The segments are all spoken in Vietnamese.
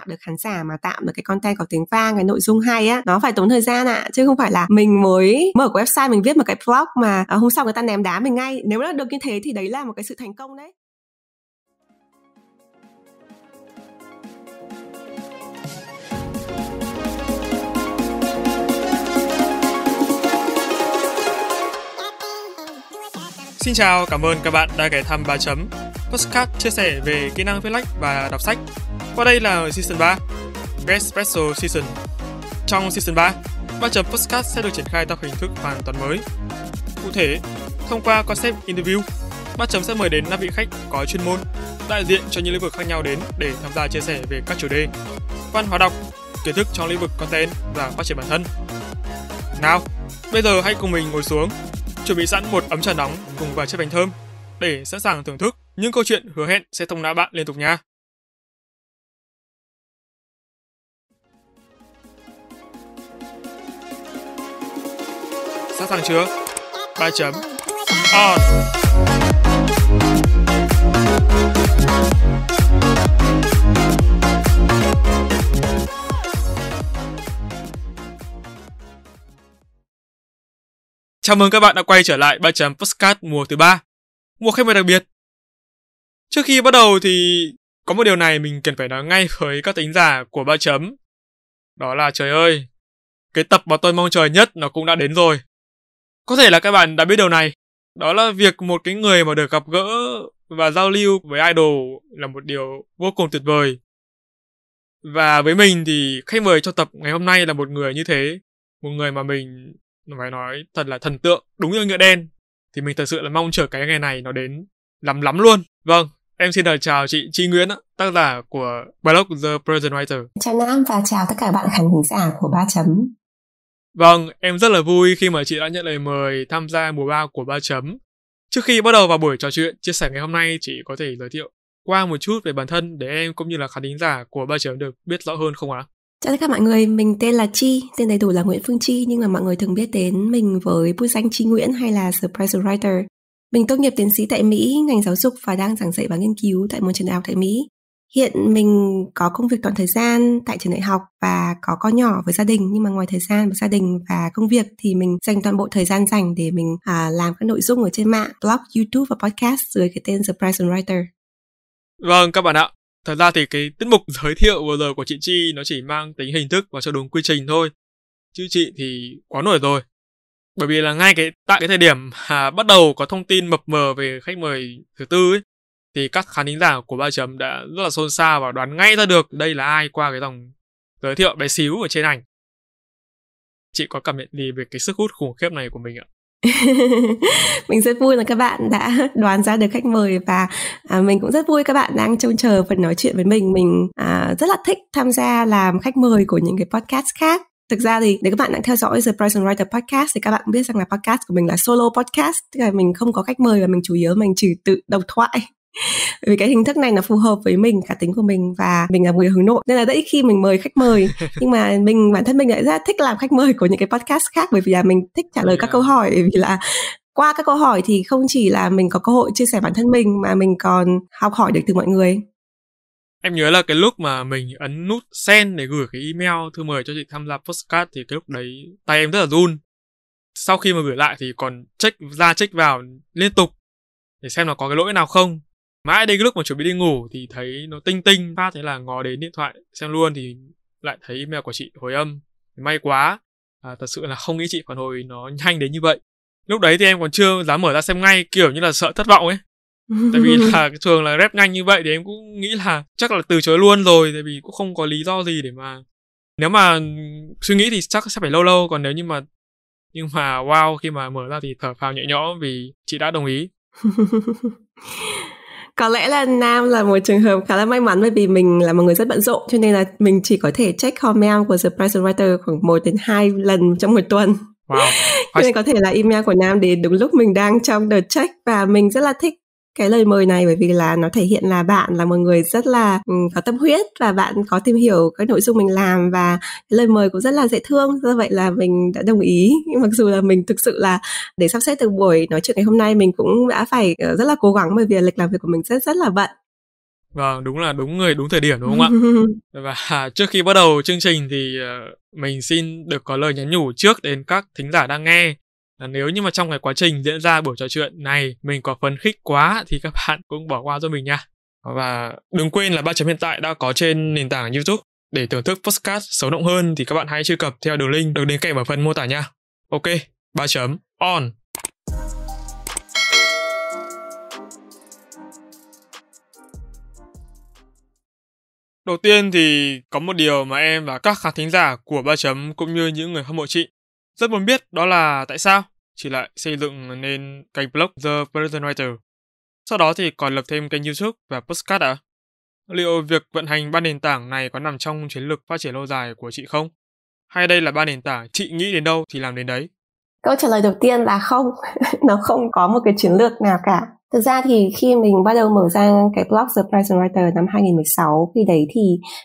tạo được khán giả mà tạo được cái content có tiếng vang cái nội dung hay á nó phải tốn thời gian ạ à, chứ không phải là mình mới mở cái website mình viết một cái blog mà ờ, hôm sau người ta ném đá mình ngay nếu nó được như thế thì đấy là một cái sự thành công đấy Xin chào, cảm ơn các bạn đã ghé thăm 3 chấm, podcast chia sẻ về kỹ năng viết lách và đọc sách. Qua đây là Season 3, Best Special Season. Trong Season 3, 3 chấm podcast sẽ được triển khai theo hình thức hoàn toàn mới. Cụ thể, thông qua concept interview, 3 chấm sẽ mời đến 5 vị khách có chuyên môn, đại diện cho những lĩnh vực khác nhau đến để tham gia chia sẻ về các chủ đề, văn hóa đọc, kiến thức trong lĩnh vực content và phát triển bản thân. Nào, bây giờ hãy cùng mình ngồi xuống chuẩn bị sẵn một ấm trà nóng cùng vài chiếc bánh thơm để sẵn sàng thưởng thức những câu chuyện hứa hẹn sẽ thông não bạn liên tục nha. Sẵn sàng chưa? 3 chấm. On. Chào mừng các bạn đã quay trở lại 3 chấm Postcard mùa thứ ba Mùa khách mời đặc biệt. Trước khi bắt đầu thì có một điều này mình cần phải nói ngay với các tính giả của 3 chấm. Đó là trời ơi, cái tập mà tôi mong chờ nhất nó cũng đã đến rồi. Có thể là các bạn đã biết điều này. Đó là việc một cái người mà được gặp gỡ và giao lưu với idol là một điều vô cùng tuyệt vời. Và với mình thì khách mời cho tập ngày hôm nay là một người như thế. Một người mà mình phải nói thật là thần tượng đúng như ngựa đen thì mình thật sự là mong chờ cái ngày này nó đến lắm lắm luôn vâng em xin lời chào chị Chi Nguyễn tác giả của blog The Present Writer chào Nam và chào tất cả bạn khán giả của Ba Chấm Vâng, em rất là vui khi mà chị đã nhận lời mời tham gia mùa ba của Ba Chấm. Trước khi bắt đầu vào buổi trò chuyện, chia sẻ ngày hôm nay chị có thể giới thiệu qua một chút về bản thân để em cũng như là khán thính giả của Ba Chấm được biết rõ hơn không ạ? À? Chào tất cả mọi người, mình tên là Chi, tên đầy đủ là Nguyễn Phương Chi nhưng mà mọi người thường biết đến mình với bút danh Chi Nguyễn hay là Surprise Writer. Mình tốt nghiệp tiến sĩ tại Mỹ, ngành giáo dục và đang giảng dạy và nghiên cứu tại một trường đại học tại Mỹ. Hiện mình có công việc toàn thời gian tại trường đại học và có con nhỏ với gia đình nhưng mà ngoài thời gian với gia đình và công việc thì mình dành toàn bộ thời gian dành để mình à, làm các nội dung ở trên mạng, blog, YouTube và podcast dưới cái tên Surprise Writer. Vâng các bạn ạ, thật ra thì cái tiết mục giới thiệu vừa rồi của chị chi nó chỉ mang tính hình thức và cho đúng quy trình thôi chứ chị thì quá nổi rồi bởi vì là ngay cái tại cái thời điểm à, bắt đầu có thông tin mập mờ về khách mời thứ tư ấy, thì các khán thính giả của ba chấm đã rất là xôn xao và đoán ngay ra được đây là ai qua cái dòng giới thiệu bé xíu ở trên ảnh chị có cảm nhận gì về cái sức hút khủng khiếp này của mình ạ mình rất vui là các bạn đã đoán ra được khách mời và à, mình cũng rất vui các bạn đang trông chờ phần nói chuyện với mình mình à, rất là thích tham gia làm khách mời của những cái podcast khác thực ra thì nếu các bạn đang theo dõi The Present Writer Podcast thì các bạn cũng biết rằng là podcast của mình là solo podcast tức là mình không có khách mời và mình chủ yếu mình chỉ tự độc thoại vì cái hình thức này nó phù hợp với mình cả tính của mình và mình là người hướng nội nên là rất ít khi mình mời khách mời nhưng mà mình bản thân mình lại rất thích làm khách mời của những cái podcast khác bởi vì là mình thích trả lời yeah. các câu hỏi bởi vì là qua các câu hỏi thì không chỉ là mình có cơ hội chia sẻ bản thân mình mà mình còn học hỏi được từ mọi người Em nhớ là cái lúc mà mình ấn nút send để gửi cái email thư mời cho chị tham gia podcast thì cái lúc đấy tay em rất là run. Sau khi mà gửi lại thì còn check ra check vào liên tục để xem là có cái lỗi nào không mãi đến cái lúc mà chuẩn bị đi ngủ thì thấy nó tinh tinh phát thế là ngó đến điện thoại xem luôn thì lại thấy email của chị hồi âm may quá à, thật sự là không nghĩ chị phản hồi nó nhanh đến như vậy lúc đấy thì em còn chưa dám mở ra xem ngay kiểu như là sợ thất vọng ấy tại vì là thường là rep nhanh như vậy thì em cũng nghĩ là chắc là từ chối luôn rồi tại vì cũng không có lý do gì để mà nếu mà suy nghĩ thì chắc sẽ phải lâu lâu còn nếu như mà nhưng mà wow khi mà mở ra thì thở phào nhẹ nhõm vì chị đã đồng ý có lẽ là Nam là một trường hợp khá là may mắn bởi vì mình là một người rất bận rộn cho nên là mình chỉ có thể check comment của The Price Writer khoảng 1 đến 2 lần trong một tuần. Wow. Cho nên có thể là email của Nam đến đúng lúc mình đang trong đợt check và mình rất là thích cái lời mời này bởi vì là nó thể hiện là bạn là một người rất là ừ, có tâm huyết và bạn có tìm hiểu cái nội dung mình làm và cái lời mời cũng rất là dễ thương do vậy là mình đã đồng ý mặc dù là mình thực sự là để sắp xếp được buổi nói chuyện ngày hôm nay mình cũng đã phải ờ, rất là cố gắng bởi vì lịch làm việc của mình rất rất là bận Vâng, đúng là đúng người đúng thời điểm đúng không ạ? Và trước khi bắt đầu chương trình thì ờ, mình xin được có lời nhắn nhủ trước đến các thính giả đang nghe nếu như mà trong cái quá trình diễn ra buổi trò chuyện này mình có phấn khích quá thì các bạn cũng bỏ qua cho mình nha và đừng quên là ba chấm hiện tại đã có trên nền tảng youtube để thưởng thức podcast sống động hơn thì các bạn hãy truy cập theo đường link được đính kèm ở phần mô tả nha ok ba chấm on Đầu tiên thì có một điều mà em và các khán thính giả của Ba Chấm cũng như những người hâm mộ chị rất muốn biết đó là tại sao chỉ lại xây dựng nên kênh blog The Persian Writer. Sau đó thì còn lập thêm kênh YouTube và podcast ạ. À? Liệu việc vận hành ba nền tảng này có nằm trong chiến lược phát triển lâu dài của chị không? Hay đây là ba nền tảng chị nghĩ đến đâu thì làm đến đấy? Câu trả lời đầu tiên là không, nó không có một cái chiến lược nào cả. Thực ra thì khi mình bắt đầu mở ra cái blog The Price Writer năm 2016 khi đấy thì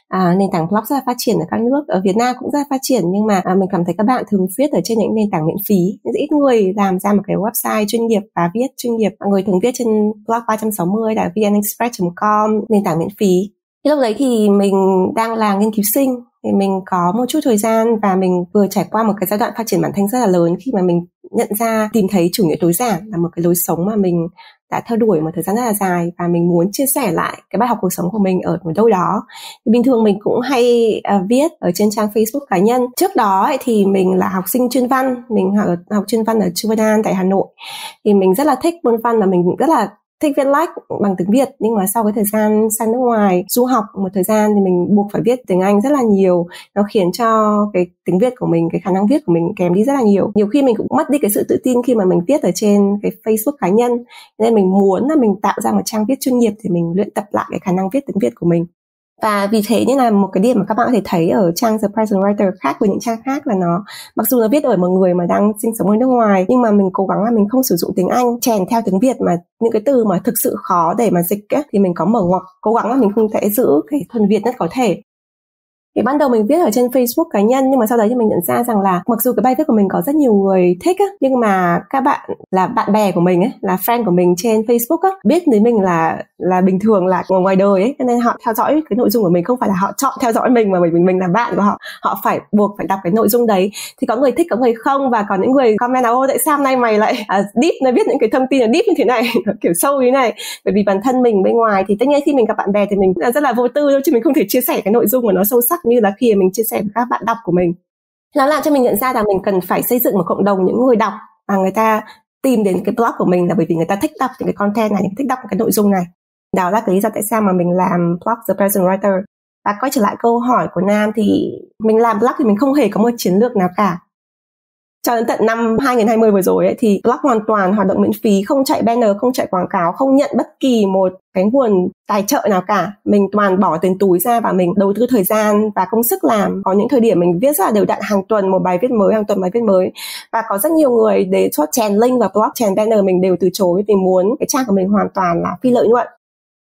à, nền tảng blog rất là phát triển ở các nước ở Việt Nam cũng rất là phát triển nhưng mà à, mình cảm thấy các bạn thường viết ở trên những nền tảng miễn phí rất ít người làm ra một cái website chuyên nghiệp và viết chuyên nghiệp mọi người thường viết trên blog 360 là vnexpress.com nền tảng miễn phí thì lúc đấy thì mình đang là nghiên cứu sinh thì mình có một chút thời gian và mình vừa trải qua một cái giai đoạn phát triển bản thân rất là lớn khi mà mình nhận ra tìm thấy chủ nghĩa tối giản là một cái lối sống mà mình đã theo đuổi một thời gian rất là dài và mình muốn chia sẻ lại cái bài học cuộc sống của mình ở một đâu đó thì bình thường mình cũng hay uh, viết ở trên trang Facebook cá nhân trước đó ấy, thì mình là học sinh chuyên văn mình học, học chuyên văn ở Chu Văn An tại Hà Nội thì mình rất là thích môn văn và mình rất là thích Viết Lách bằng tiếng Việt nhưng mà sau cái thời gian sang nước ngoài du học một thời gian thì mình buộc phải viết tiếng Anh rất là nhiều nó khiến cho cái tiếng Việt của mình cái khả năng viết của mình kém đi rất là nhiều nhiều khi mình cũng mất đi cái sự tự tin khi mà mình viết ở trên cái Facebook cá nhân nên mình muốn là mình tạo ra một trang viết chuyên nghiệp thì mình luyện tập lại cái khả năng viết tiếng Việt của mình và vì thế nên là một cái điểm mà các bạn có thể thấy ở trang The Present Writer khác với những trang khác là nó mặc dù nó viết ở một người mà đang sinh sống ở nước ngoài nhưng mà mình cố gắng là mình không sử dụng tiếng Anh chèn theo tiếng Việt mà những cái từ mà thực sự khó để mà dịch ấy, thì mình có mở ngoặc cố gắng là mình không thể giữ cái thuần Việt nhất có thể thì ban đầu mình viết ở trên Facebook cá nhân nhưng mà sau đấy thì mình nhận ra rằng là mặc dù cái bài viết của mình có rất nhiều người thích á, nhưng mà các bạn là bạn bè của mình ấy, là friend của mình trên Facebook á, biết đến mình là là bình thường là ngoài ngoài đời ấy, nên họ theo dõi cái nội dung của mình không phải là họ chọn theo dõi mình mà bởi vì mình là bạn của họ, họ phải buộc phải đọc cái nội dung đấy. Thì có người thích có người không và có những người comment là ô tại sao hôm nay mày lại à, deep nó viết những cái thông tin là deep như thế này, kiểu sâu như thế này. Bởi vì bản thân mình bên ngoài thì tất nhiên khi mình gặp bạn bè thì mình rất là vô tư thôi chứ mình không thể chia sẻ cái nội dung mà nó sâu sắc như là khi mình chia sẻ với các bạn đọc của mình nó làm cho mình nhận ra rằng mình cần phải xây dựng một cộng đồng những người đọc mà người ta tìm đến cái blog của mình là bởi vì người ta thích đọc những cái content này, thích đọc cái nội dung này. Đó là cái lý do tại sao mà mình làm blog The Present Writer. Và quay trở lại câu hỏi của Nam thì mình làm blog thì mình không hề có một chiến lược nào cả cho đến tận năm 2020 vừa rồi ấy, thì blog hoàn toàn hoạt động miễn phí, không chạy banner, không chạy quảng cáo, không nhận bất kỳ một cái nguồn tài trợ nào cả. Mình toàn bỏ tiền túi ra và mình đầu tư thời gian và công sức làm. Có những thời điểm mình viết ra đều đặn hàng tuần một bài viết mới, hàng tuần bài viết mới. Và có rất nhiều người để cho chèn link và blog chèn banner mình đều từ chối vì muốn cái trang của mình hoàn toàn là phi lợi nhuận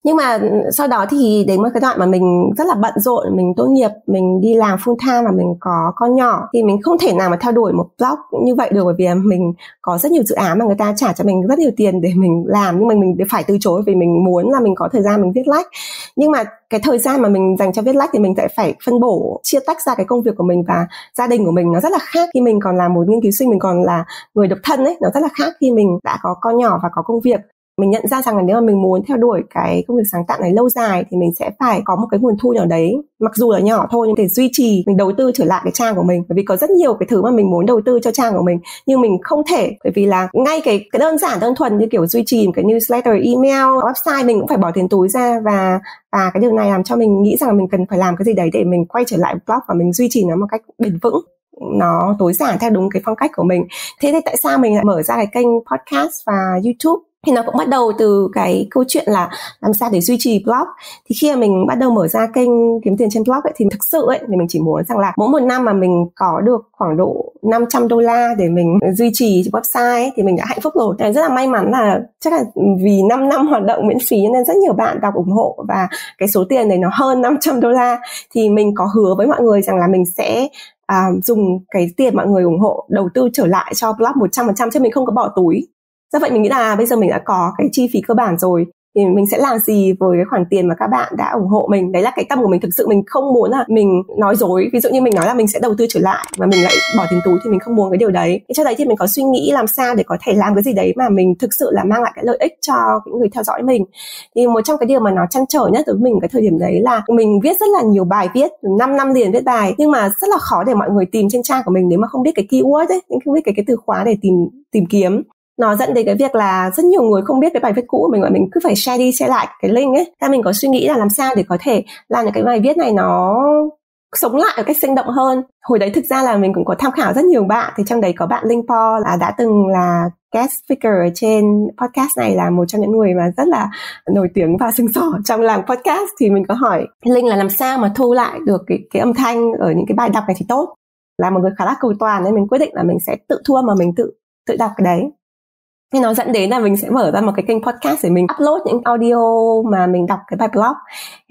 nhưng mà ừ, sau đó thì đến một cái đoạn mà mình rất là bận rộn mình tốt nghiệp mình đi làm full time và mình có con nhỏ thì mình không thể nào mà theo đuổi một blog như vậy được bởi vì mình có rất nhiều dự án mà người ta trả cho mình rất nhiều tiền để mình làm nhưng mà mình phải từ chối vì mình muốn là mình có thời gian mình viết lách like. nhưng mà cái thời gian mà mình dành cho viết lách like thì mình sẽ phải phân bổ chia tách ra cái công việc của mình và gia đình của mình nó rất là khác khi mình còn là một nghiên cứu sinh mình còn là người độc thân ấy nó rất là khác khi mình đã có con nhỏ và có công việc mình nhận ra rằng là nếu mà mình muốn theo đuổi cái công việc sáng tạo này lâu dài thì mình sẽ phải có một cái nguồn thu nào đấy mặc dù là nhỏ thôi nhưng để duy trì mình đầu tư trở lại cái trang của mình bởi vì có rất nhiều cái thứ mà mình muốn đầu tư cho trang của mình nhưng mình không thể bởi vì là ngay cái, cái đơn giản đơn thuần như kiểu duy trì một cái newsletter email website mình cũng phải bỏ tiền túi ra và và cái điều này làm cho mình nghĩ rằng mình cần phải làm cái gì đấy để mình quay trở lại blog và mình duy trì nó một cách bền vững nó tối giản theo đúng cái phong cách của mình thế thì tại sao mình lại mở ra cái kênh podcast và youtube thì nó cũng bắt đầu từ cái câu chuyện là làm sao để duy trì blog thì khi mà mình bắt đầu mở ra kênh kiếm tiền trên blog ấy, thì thực sự ấy thì mình chỉ muốn rằng là mỗi một năm mà mình có được khoảng độ 500 đô la để mình duy trì website ấy, thì mình đã hạnh phúc rồi thì rất là may mắn là chắc là vì 5 năm hoạt động miễn phí nên rất nhiều bạn đọc ủng hộ và cái số tiền này nó hơn 500 đô la thì mình có hứa với mọi người rằng là mình sẽ à, dùng cái tiền mọi người ủng hộ đầu tư trở lại cho blog 100% chứ mình không có bỏ túi do dạ vậy mình nghĩ là bây giờ mình đã có cái chi phí cơ bản rồi thì mình sẽ làm gì với cái khoản tiền mà các bạn đã ủng hộ mình đấy là cái tâm của mình thực sự mình không muốn là mình nói dối ví dụ như mình nói là mình sẽ đầu tư trở lại mà mình lại bỏ tiền túi thì mình không muốn cái điều đấy cho đấy thì mình có suy nghĩ làm sao để có thể làm cái gì đấy mà mình thực sự là mang lại cái lợi ích cho những người theo dõi mình thì một trong cái điều mà nó chăn trở nhất đối với mình cái thời điểm đấy là mình viết rất là nhiều bài viết 5 năm liền viết bài nhưng mà rất là khó để mọi người tìm trên trang của mình nếu mà không biết cái keyword ấy không biết cái cái từ khóa để tìm tìm kiếm nó dẫn đến cái việc là rất nhiều người không biết cái bài viết cũ của mình và mình cứ phải share đi share lại cái link ấy ra mình có suy nghĩ là làm sao để có thể làm những cái bài viết này nó sống lại một cách sinh động hơn hồi đấy thực ra là mình cũng có tham khảo rất nhiều bạn thì trong đấy có bạn Linh Po là đã từng là guest speaker ở trên podcast này là một trong những người mà rất là nổi tiếng và sừng sỏ trong làng podcast thì mình có hỏi Linh là làm sao mà thu lại được cái, cái âm thanh ở những cái bài đọc này thì tốt là một người khá là cầu toàn nên mình quyết định là mình sẽ tự thua mà mình tự tự đọc cái đấy nên nó dẫn đến là mình sẽ mở ra một cái kênh podcast để mình upload những audio mà mình đọc cái bài blog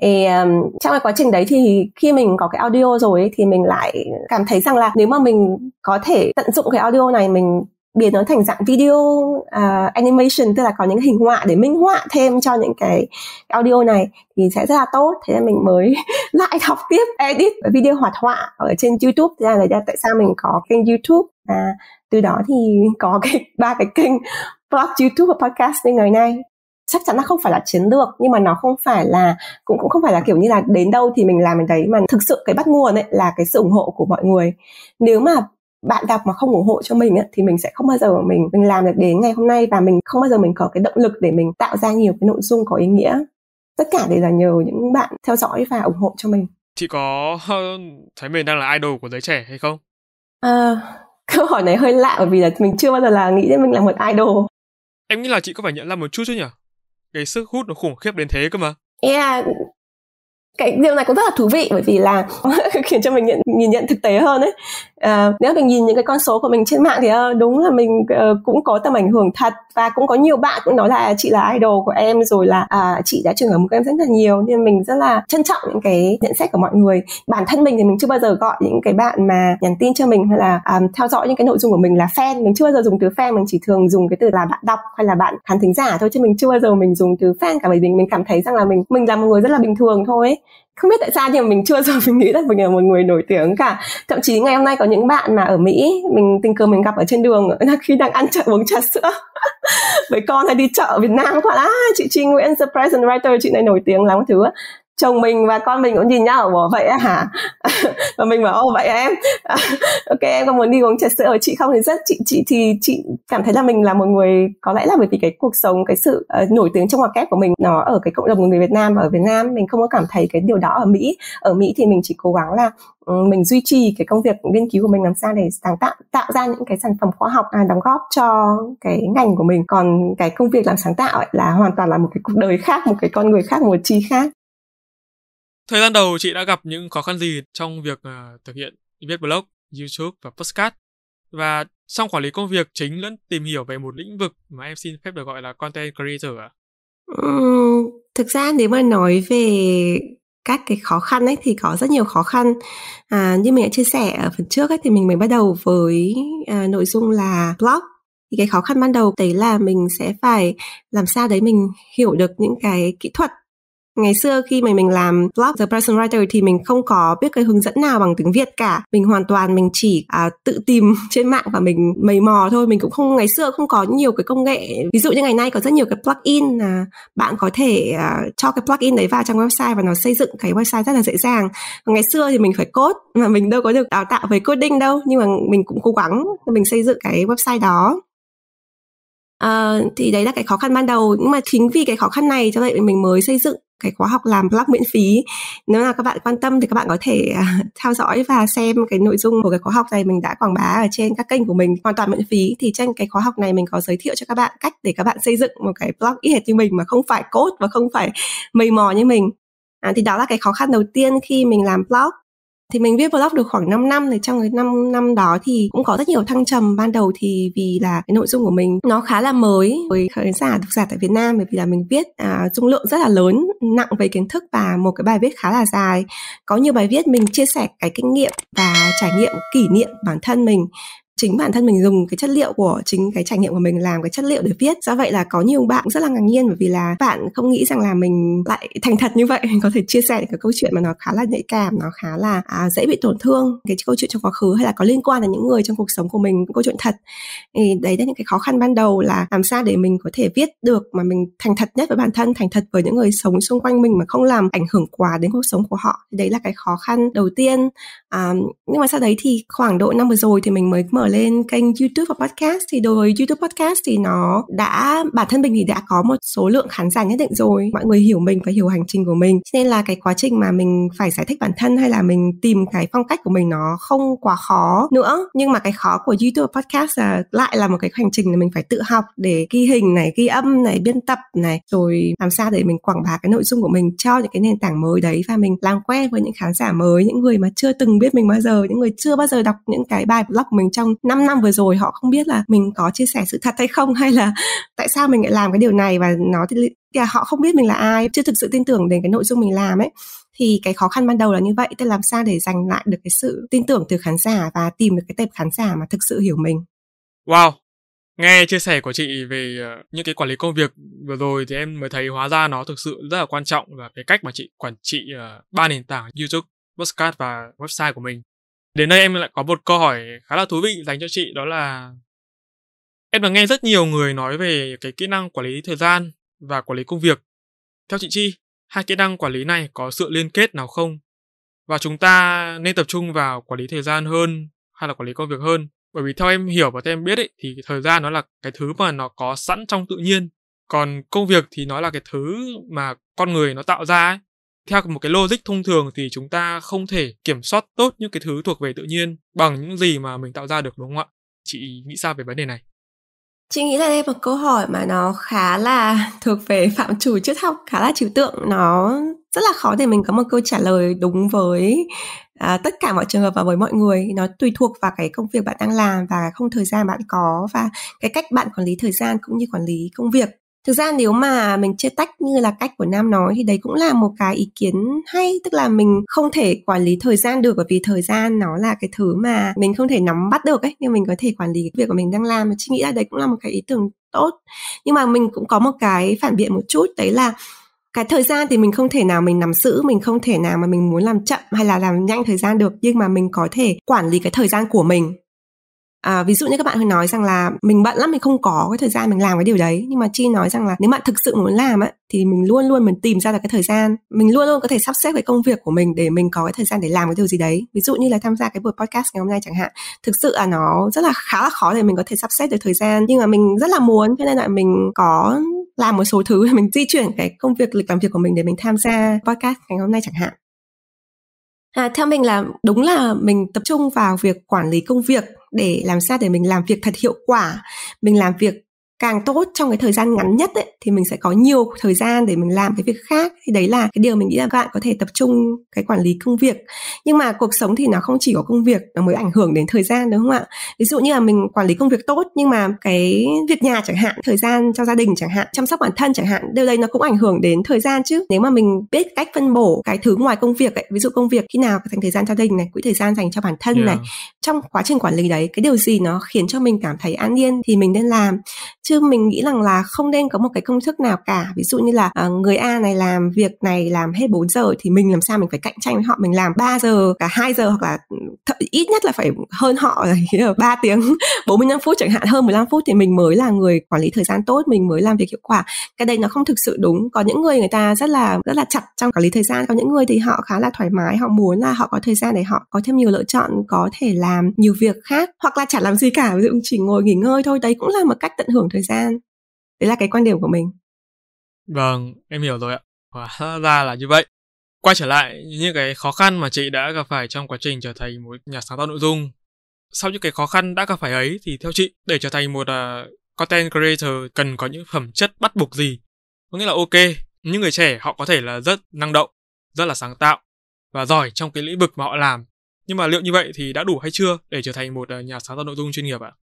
thì, um, trong cái quá trình đấy thì khi mình có cái audio rồi ấy, thì mình lại cảm thấy rằng là nếu mà mình có thể tận dụng cái audio này mình biến nó thành dạng video uh, animation tức là có những hình họa để minh họa thêm cho những cái audio này thì sẽ rất là tốt thế là mình mới lại học tiếp edit video hoạt họa ở trên youtube thế là, là tại sao mình có kênh youtube và từ đó thì có cái ba cái kênh blog youtube và podcast như ngày nay chắc chắn nó không phải là chiến lược nhưng mà nó không phải là cũng cũng không phải là kiểu như là đến đâu thì mình làm mình thấy mà thực sự cái bắt nguồn ấy là cái sự ủng hộ của mọi người nếu mà bạn đọc mà không ủng hộ cho mình ấy, thì mình sẽ không bao giờ mình mình làm được đến ngày hôm nay và mình không bao giờ mình có cái động lực để mình tạo ra nhiều cái nội dung có ý nghĩa tất cả đều là nhờ những bạn theo dõi và ủng hộ cho mình chị có thấy mình đang là idol của giới trẻ hay không à, câu hỏi này hơi lạ bởi vì là mình chưa bao giờ là nghĩ đến mình là một idol em nghĩ là chị có phải nhận ra một chút chứ nhỉ cái sức hút nó khủng khiếp đến thế cơ mà yeah cái điều này cũng rất là thú vị bởi vì là khiến cho mình nhận, nhìn nhận thực tế hơn ấy uh, nếu mình nhìn những cái con số của mình trên mạng thì uh, đúng là mình uh, cũng có tầm ảnh hưởng thật và cũng có nhiều bạn cũng nói là chị là idol của em rồi là uh, chị đã truyền cảm hứng em rất là nhiều nên mình rất là trân trọng những cái nhận xét của mọi người bản thân mình thì mình chưa bao giờ gọi những cái bạn mà nhắn tin cho mình hay là um, theo dõi những cái nội dung của mình là fan mình chưa bao giờ dùng từ fan mình chỉ thường dùng cái từ là bạn đọc hay là bạn khán thính giả thôi chứ mình chưa bao giờ mình dùng từ fan cả bởi vì mình cảm thấy rằng là mình mình là một người rất là bình thường thôi ấy không biết tại sao nhưng mà mình chưa giờ mình nghĩ là mình là một người nổi tiếng cả thậm chí ngày hôm nay có những bạn mà ở mỹ mình tình cờ mình gặp ở trên đường khi đang ăn chợ uống trà sữa với con hay đi chợ ở việt nam các bạn à chị trinh nguyễn the present writer chị này nổi tiếng lắm thứ chồng mình và con mình cũng nhìn nhau bảo vậy á hả và mình bảo ô vậy em ok em có muốn đi uống trà sữa ở chị không thì rất chị chị thì chị cảm thấy là mình là một người có lẽ là bởi vì cái cuộc sống cái sự uh, nổi tiếng trong hoạt kép của mình nó ở cái cộng đồng người Việt Nam và ở Việt Nam mình không có cảm thấy cái điều đó ở Mỹ ở Mỹ thì mình chỉ cố gắng là ừ, mình duy trì cái công việc nghiên cứu của mình làm sao để sáng tạo tạo ra những cái sản phẩm khoa học à, đóng góp cho cái ngành của mình còn cái công việc làm sáng tạo ấy là hoàn toàn là một cái cuộc đời khác một cái con người khác một chi khác Thời gian đầu chị đã gặp những khó khăn gì trong việc uh, thực hiện viết blog, YouTube và podcast? Và trong quản lý công việc chính lẫn tìm hiểu về một lĩnh vực mà em xin phép được gọi là content creator ạ? À? Ừ, thực ra nếu mà nói về các cái khó khăn ấy thì có rất nhiều khó khăn à, như mình đã chia sẻ ở phần trước ấy thì mình mới bắt đầu với à, nội dung là blog thì cái khó khăn ban đầu đấy là mình sẽ phải làm sao đấy mình hiểu được những cái kỹ thuật Ngày xưa khi mà mình làm blog The Person Writer thì mình không có biết cái hướng dẫn nào bằng tiếng Việt cả. Mình hoàn toàn mình chỉ à, tự tìm trên mạng và mình mầy mò thôi. Mình cũng không ngày xưa không có nhiều cái công nghệ. Ví dụ như ngày nay có rất nhiều cái plugin là bạn có thể à, cho cái plugin đấy vào trong website và nó xây dựng cái website rất là dễ dàng. Còn ngày xưa thì mình phải code mà mình đâu có được đào tạo về coding đâu nhưng mà mình cũng cố gắng mình xây dựng cái website đó à, thì đấy là cái khó khăn ban đầu nhưng mà chính vì cái khó khăn này cho vậy mình mới xây dựng cái khóa học làm blog miễn phí nếu là các bạn quan tâm thì các bạn có thể uh, theo dõi và xem cái nội dung của cái khóa học này mình đã quảng bá ở trên các kênh của mình hoàn toàn miễn phí thì trên cái khóa học này mình có giới thiệu cho các bạn cách để các bạn xây dựng một cái blog y hệt như mình mà không phải cốt và không phải mầy mò như mình à, thì đó là cái khó khăn đầu tiên khi mình làm blog thì mình viết vlog được khoảng 5 năm thì trong cái 5 năm đó thì cũng có rất nhiều thăng trầm ban đầu thì vì là cái nội dung của mình nó khá là mới với khán giả độc giả tại Việt Nam bởi vì là mình viết à, dung lượng rất là lớn nặng về kiến thức và một cái bài viết khá là dài có nhiều bài viết mình chia sẻ cái kinh nghiệm và trải nghiệm kỷ niệm bản thân mình chính bản thân mình dùng cái chất liệu của chính cái trải nghiệm của mình làm cái chất liệu để viết do vậy là có nhiều bạn rất là ngạc nhiên bởi vì là bạn không nghĩ rằng là mình lại thành thật như vậy có thể chia sẻ cái câu chuyện mà nó khá là nhạy cảm nó khá là à, dễ bị tổn thương cái câu chuyện trong quá khứ hay là có liên quan đến những người trong cuộc sống của mình câu chuyện thật thì đấy là những cái khó khăn ban đầu là làm sao để mình có thể viết được mà mình thành thật nhất với bản thân thành thật với những người sống xung quanh mình mà không làm ảnh hưởng quá đến cuộc sống của họ đấy là cái khó khăn đầu tiên à, nhưng mà sau đấy thì khoảng độ năm vừa rồi thì mình mới mở lên kênh YouTube và podcast thì đối với YouTube podcast thì nó đã bản thân mình thì đã có một số lượng khán giả nhất định rồi mọi người hiểu mình và hiểu hành trình của mình nên là cái quá trình mà mình phải giải thích bản thân hay là mình tìm cái phong cách của mình nó không quá khó nữa nhưng mà cái khó của YouTube podcast là lại là một cái hành trình là mình phải tự học để ghi hình này ghi âm này biên tập này rồi làm sao để mình quảng bá cái nội dung của mình cho những cái nền tảng mới đấy và mình làm quen với những khán giả mới những người mà chưa từng biết mình bao giờ những người chưa bao giờ đọc những cái bài blog của mình trong 5 năm vừa rồi họ không biết là mình có chia sẻ sự thật hay không hay là tại sao mình lại làm cái điều này và nó thì họ không biết mình là ai chưa thực sự tin tưởng đến cái nội dung mình làm ấy thì cái khó khăn ban đầu là như vậy tức làm sao để giành lại được cái sự tin tưởng từ khán giả và tìm được cái tệp khán giả mà thực sự hiểu mình wow nghe chia sẻ của chị về ờ, những cái quản lý công việc vừa rồi thì em mới thấy hóa ra nó thực sự rất là quan trọng và cái cách mà chị quản trị ờ, ba nền tảng youtube podcast và website của mình Đến đây em lại có một câu hỏi khá là thú vị dành cho chị đó là Em đã nghe rất nhiều người nói về cái kỹ năng quản lý thời gian và quản lý công việc. Theo chị Chi, hai kỹ năng quản lý này có sự liên kết nào không? Và chúng ta nên tập trung vào quản lý thời gian hơn hay là quản lý công việc hơn? Bởi vì theo em hiểu và theo em biết ấy, thì thời gian nó là cái thứ mà nó có sẵn trong tự nhiên. Còn công việc thì nó là cái thứ mà con người nó tạo ra ấy theo một cái logic thông thường thì chúng ta không thể kiểm soát tốt những cái thứ thuộc về tự nhiên bằng những gì mà mình tạo ra được đúng không ạ chị nghĩ sao về vấn đề này chị nghĩ là đây là một câu hỏi mà nó khá là thuộc về phạm trù triết học khá là trừu tượng nó rất là khó để mình có một câu trả lời đúng với à, tất cả mọi trường hợp và với mọi người nó tùy thuộc vào cái công việc bạn đang làm và không thời gian bạn có và cái cách bạn quản lý thời gian cũng như quản lý công việc thực ra nếu mà mình chia tách như là cách của nam nói thì đấy cũng là một cái ý kiến hay tức là mình không thể quản lý thời gian được bởi vì thời gian nó là cái thứ mà mình không thể nắm bắt được ấy nhưng mình có thể quản lý việc của mình đang làm và chị nghĩ là đấy cũng là một cái ý tưởng tốt nhưng mà mình cũng có một cái phản biện một chút đấy là cái thời gian thì mình không thể nào mình nắm giữ mình không thể nào mà mình muốn làm chậm hay là làm nhanh thời gian được nhưng mà mình có thể quản lý cái thời gian của mình À, ví dụ như các bạn nói rằng là mình bận lắm mình không có cái thời gian mình làm cái điều đấy nhưng mà chi nói rằng là nếu bạn thực sự muốn làm á thì mình luôn luôn mình tìm ra được cái thời gian mình luôn luôn có thể sắp xếp cái công việc của mình để mình có cái thời gian để làm cái điều gì đấy ví dụ như là tham gia cái buổi podcast ngày hôm nay chẳng hạn thực sự là nó rất là khá là khó để mình có thể sắp xếp được thời gian nhưng mà mình rất là muốn cho nên là mình có làm một số thứ mình di chuyển cái công việc lịch làm việc của mình để mình tham gia podcast ngày hôm nay chẳng hạn À, theo mình là đúng là mình tập trung vào việc quản lý công việc để làm sao để mình làm việc thật hiệu quả mình làm việc càng tốt trong cái thời gian ngắn nhất ấy, thì mình sẽ có nhiều thời gian để mình làm cái việc khác thì đấy là cái điều mình nghĩ là bạn có thể tập trung cái quản lý công việc nhưng mà cuộc sống thì nó không chỉ có công việc nó mới ảnh hưởng đến thời gian đúng không ạ ví dụ như là mình quản lý công việc tốt nhưng mà cái việc nhà chẳng hạn thời gian cho gia đình chẳng hạn chăm sóc bản thân chẳng hạn đều đây nó cũng ảnh hưởng đến thời gian chứ nếu mà mình biết cách phân bổ cái thứ ngoài công việc ấy ví dụ công việc khi nào dành thời gian cho gia đình này quỹ thời gian dành cho bản thân yeah. này trong quá trình quản lý đấy cái điều gì nó khiến cho mình cảm thấy an yên thì mình nên làm chứ mình nghĩ rằng là không nên có một cái công thức nào cả ví dụ như là uh, người A này làm việc này làm hết 4 giờ thì mình làm sao mình phải cạnh tranh với họ mình làm 3 giờ cả 2 giờ hoặc là th- ít nhất là phải hơn họ là 3 tiếng 45 phút chẳng hạn hơn 15 phút thì mình mới là người quản lý thời gian tốt mình mới làm việc hiệu quả cái đây nó không thực sự đúng có những người người ta rất là rất là chặt trong quản lý thời gian có những người thì họ khá là thoải mái họ muốn là họ có thời gian để họ có thêm nhiều lựa chọn có thể làm nhiều việc khác hoặc là chẳng làm gì cả ví dụ chỉ ngồi nghỉ ngơi thôi đấy cũng là một cách tận hưởng thời thời gian đấy là cái quan điểm của mình vâng em hiểu rồi ạ hóa ra là như vậy quay trở lại những cái khó khăn mà chị đã gặp phải trong quá trình trở thành một nhà sáng tạo nội dung sau những cái khó khăn đã gặp phải ấy thì theo chị để trở thành một uh, content creator cần có những phẩm chất bắt buộc gì có nghĩa là ok những người trẻ họ có thể là rất năng động rất là sáng tạo và giỏi trong cái lĩnh vực mà họ làm nhưng mà liệu như vậy thì đã đủ hay chưa để trở thành một à, nhà sáng tạo nội dung chuyên nghiệp ạ à?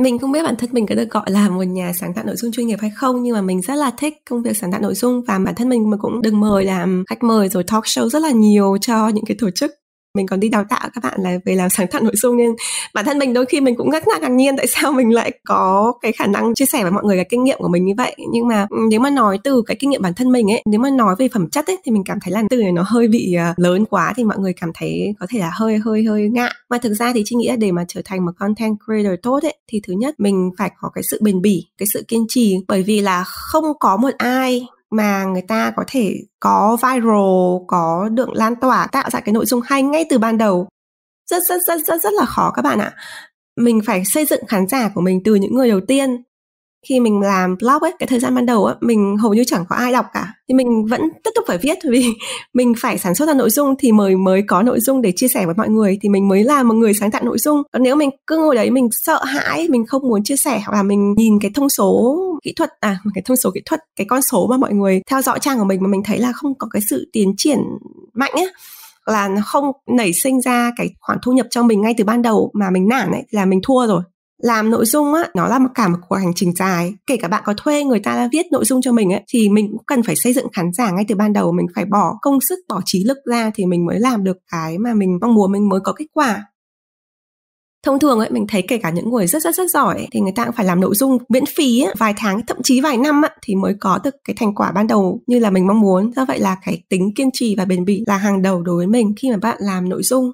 mình không biết bản thân mình có được gọi là một nhà sáng tạo nội dung chuyên nghiệp hay không, nhưng mà mình rất là thích công việc sáng tạo nội dung và bản thân mình mà cũng được mời làm khách mời rồi talk show rất là nhiều cho những cái tổ chức mình còn đi đào tạo các bạn là về làm sáng tạo nội dung nên bản thân mình đôi khi mình cũng ngắc ngạc ngạc nhiên tại sao mình lại có cái khả năng chia sẻ với mọi người cái kinh nghiệm của mình như vậy nhưng mà ừ, nếu mà nói từ cái kinh nghiệm bản thân mình ấy nếu mà nói về phẩm chất ấy thì mình cảm thấy là từ này nó hơi bị ờ, lớn quá thì mọi người cảm thấy có thể là hơi hơi hơi ngại mà thực ra thì chị nghĩ là để mà trở thành một content creator tốt ấy thì thứ nhất mình phải có cái sự bền bỉ cái sự kiên trì bởi vì là không có một ai mà người ta có thể có viral, có được lan tỏa, tạo ra cái nội dung hay ngay từ ban đầu. Rất rất rất rất rất là khó các bạn ạ. Mình phải xây dựng khán giả của mình từ những người đầu tiên khi mình làm blog ấy cái thời gian ban đầu ấy, mình hầu như chẳng có ai đọc cả thì mình vẫn tiếp tục phải viết vì mình phải sản xuất ra nội dung thì mới mới có nội dung để chia sẻ với mọi người thì mình mới là một người sáng tạo nội dung còn nếu mình cứ ngồi đấy mình sợ hãi mình không muốn chia sẻ hoặc là mình nhìn cái thông số kỹ thuật à cái thông số kỹ thuật cái con số mà mọi người theo dõi trang của mình mà mình thấy là không có cái sự tiến triển mạnh ấy là không nảy sinh ra cái khoản thu nhập cho mình ngay từ ban đầu mà mình nản ấy là mình thua rồi làm nội dung á nó là một cả một cuộc hành trình dài kể cả bạn có thuê người ta viết nội dung cho mình á thì mình cũng cần phải xây dựng khán giả ngay từ ban đầu mình phải bỏ công sức bỏ trí lực ra thì mình mới làm được cái mà mình mong muốn mình mới có kết quả thông thường ấy mình thấy kể cả những người rất rất rất giỏi ấy, thì người ta cũng phải làm nội dung miễn phí ấy, vài tháng thậm chí vài năm ấy, thì mới có được cái thành quả ban đầu như là mình mong muốn do vậy là cái tính kiên trì và bền bỉ là hàng đầu đối với mình khi mà bạn làm nội dung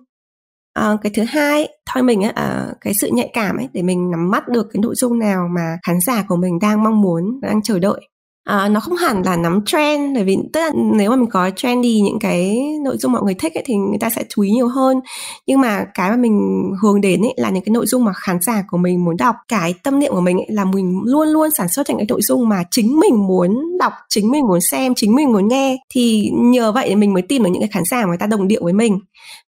À, cái thứ hai thôi mình á à, cái sự nhạy cảm ấy để mình nắm bắt được cái nội dung nào mà khán giả của mình đang mong muốn đang chờ đợi à, nó không hẳn là nắm trend bởi vì tức là nếu mà mình có trendy những cái nội dung mọi người thích ấy, thì người ta sẽ chú ý nhiều hơn nhưng mà cái mà mình hướng đến ấy, là những cái nội dung mà khán giả của mình muốn đọc cái tâm niệm của mình ấy, là mình luôn luôn sản xuất thành cái nội dung mà chính mình muốn đọc chính mình muốn xem chính mình muốn nghe thì nhờ vậy mình mới tìm được những cái khán giả mà người ta đồng điệu với mình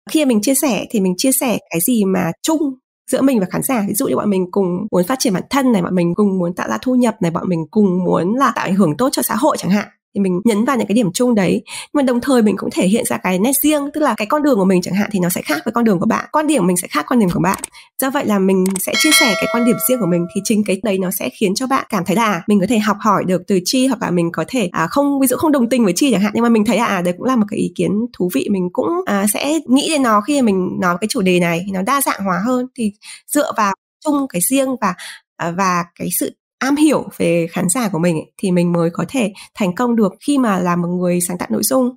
khi mình chia sẻ thì mình chia sẻ cái gì mà chung giữa mình và khán giả ví dụ như bọn mình cùng muốn phát triển bản thân này bọn mình cùng muốn tạo ra thu nhập này bọn mình cùng muốn là tạo ảnh hưởng tốt cho xã hội chẳng hạn thì mình nhấn vào những cái điểm chung đấy nhưng mà đồng thời mình cũng thể hiện ra cái nét riêng tức là cái con đường của mình chẳng hạn thì nó sẽ khác với con đường của bạn quan điểm mình sẽ khác quan điểm của bạn do vậy là mình sẽ chia sẻ cái quan điểm riêng của mình thì chính cái đấy nó sẽ khiến cho bạn cảm thấy là à, mình có thể học hỏi được từ chi hoặc là mình có thể à, không ví dụ không đồng tình với chi chẳng hạn nhưng mà mình thấy là à đấy cũng là một cái ý kiến thú vị mình cũng à, sẽ nghĩ đến nó khi mình nói cái chủ đề này nó đa dạng hóa hơn thì dựa vào chung cái riêng và à, và cái sự am hiểu về khán giả của mình thì mình mới có thể thành công được khi mà làm một người sáng tạo nội dung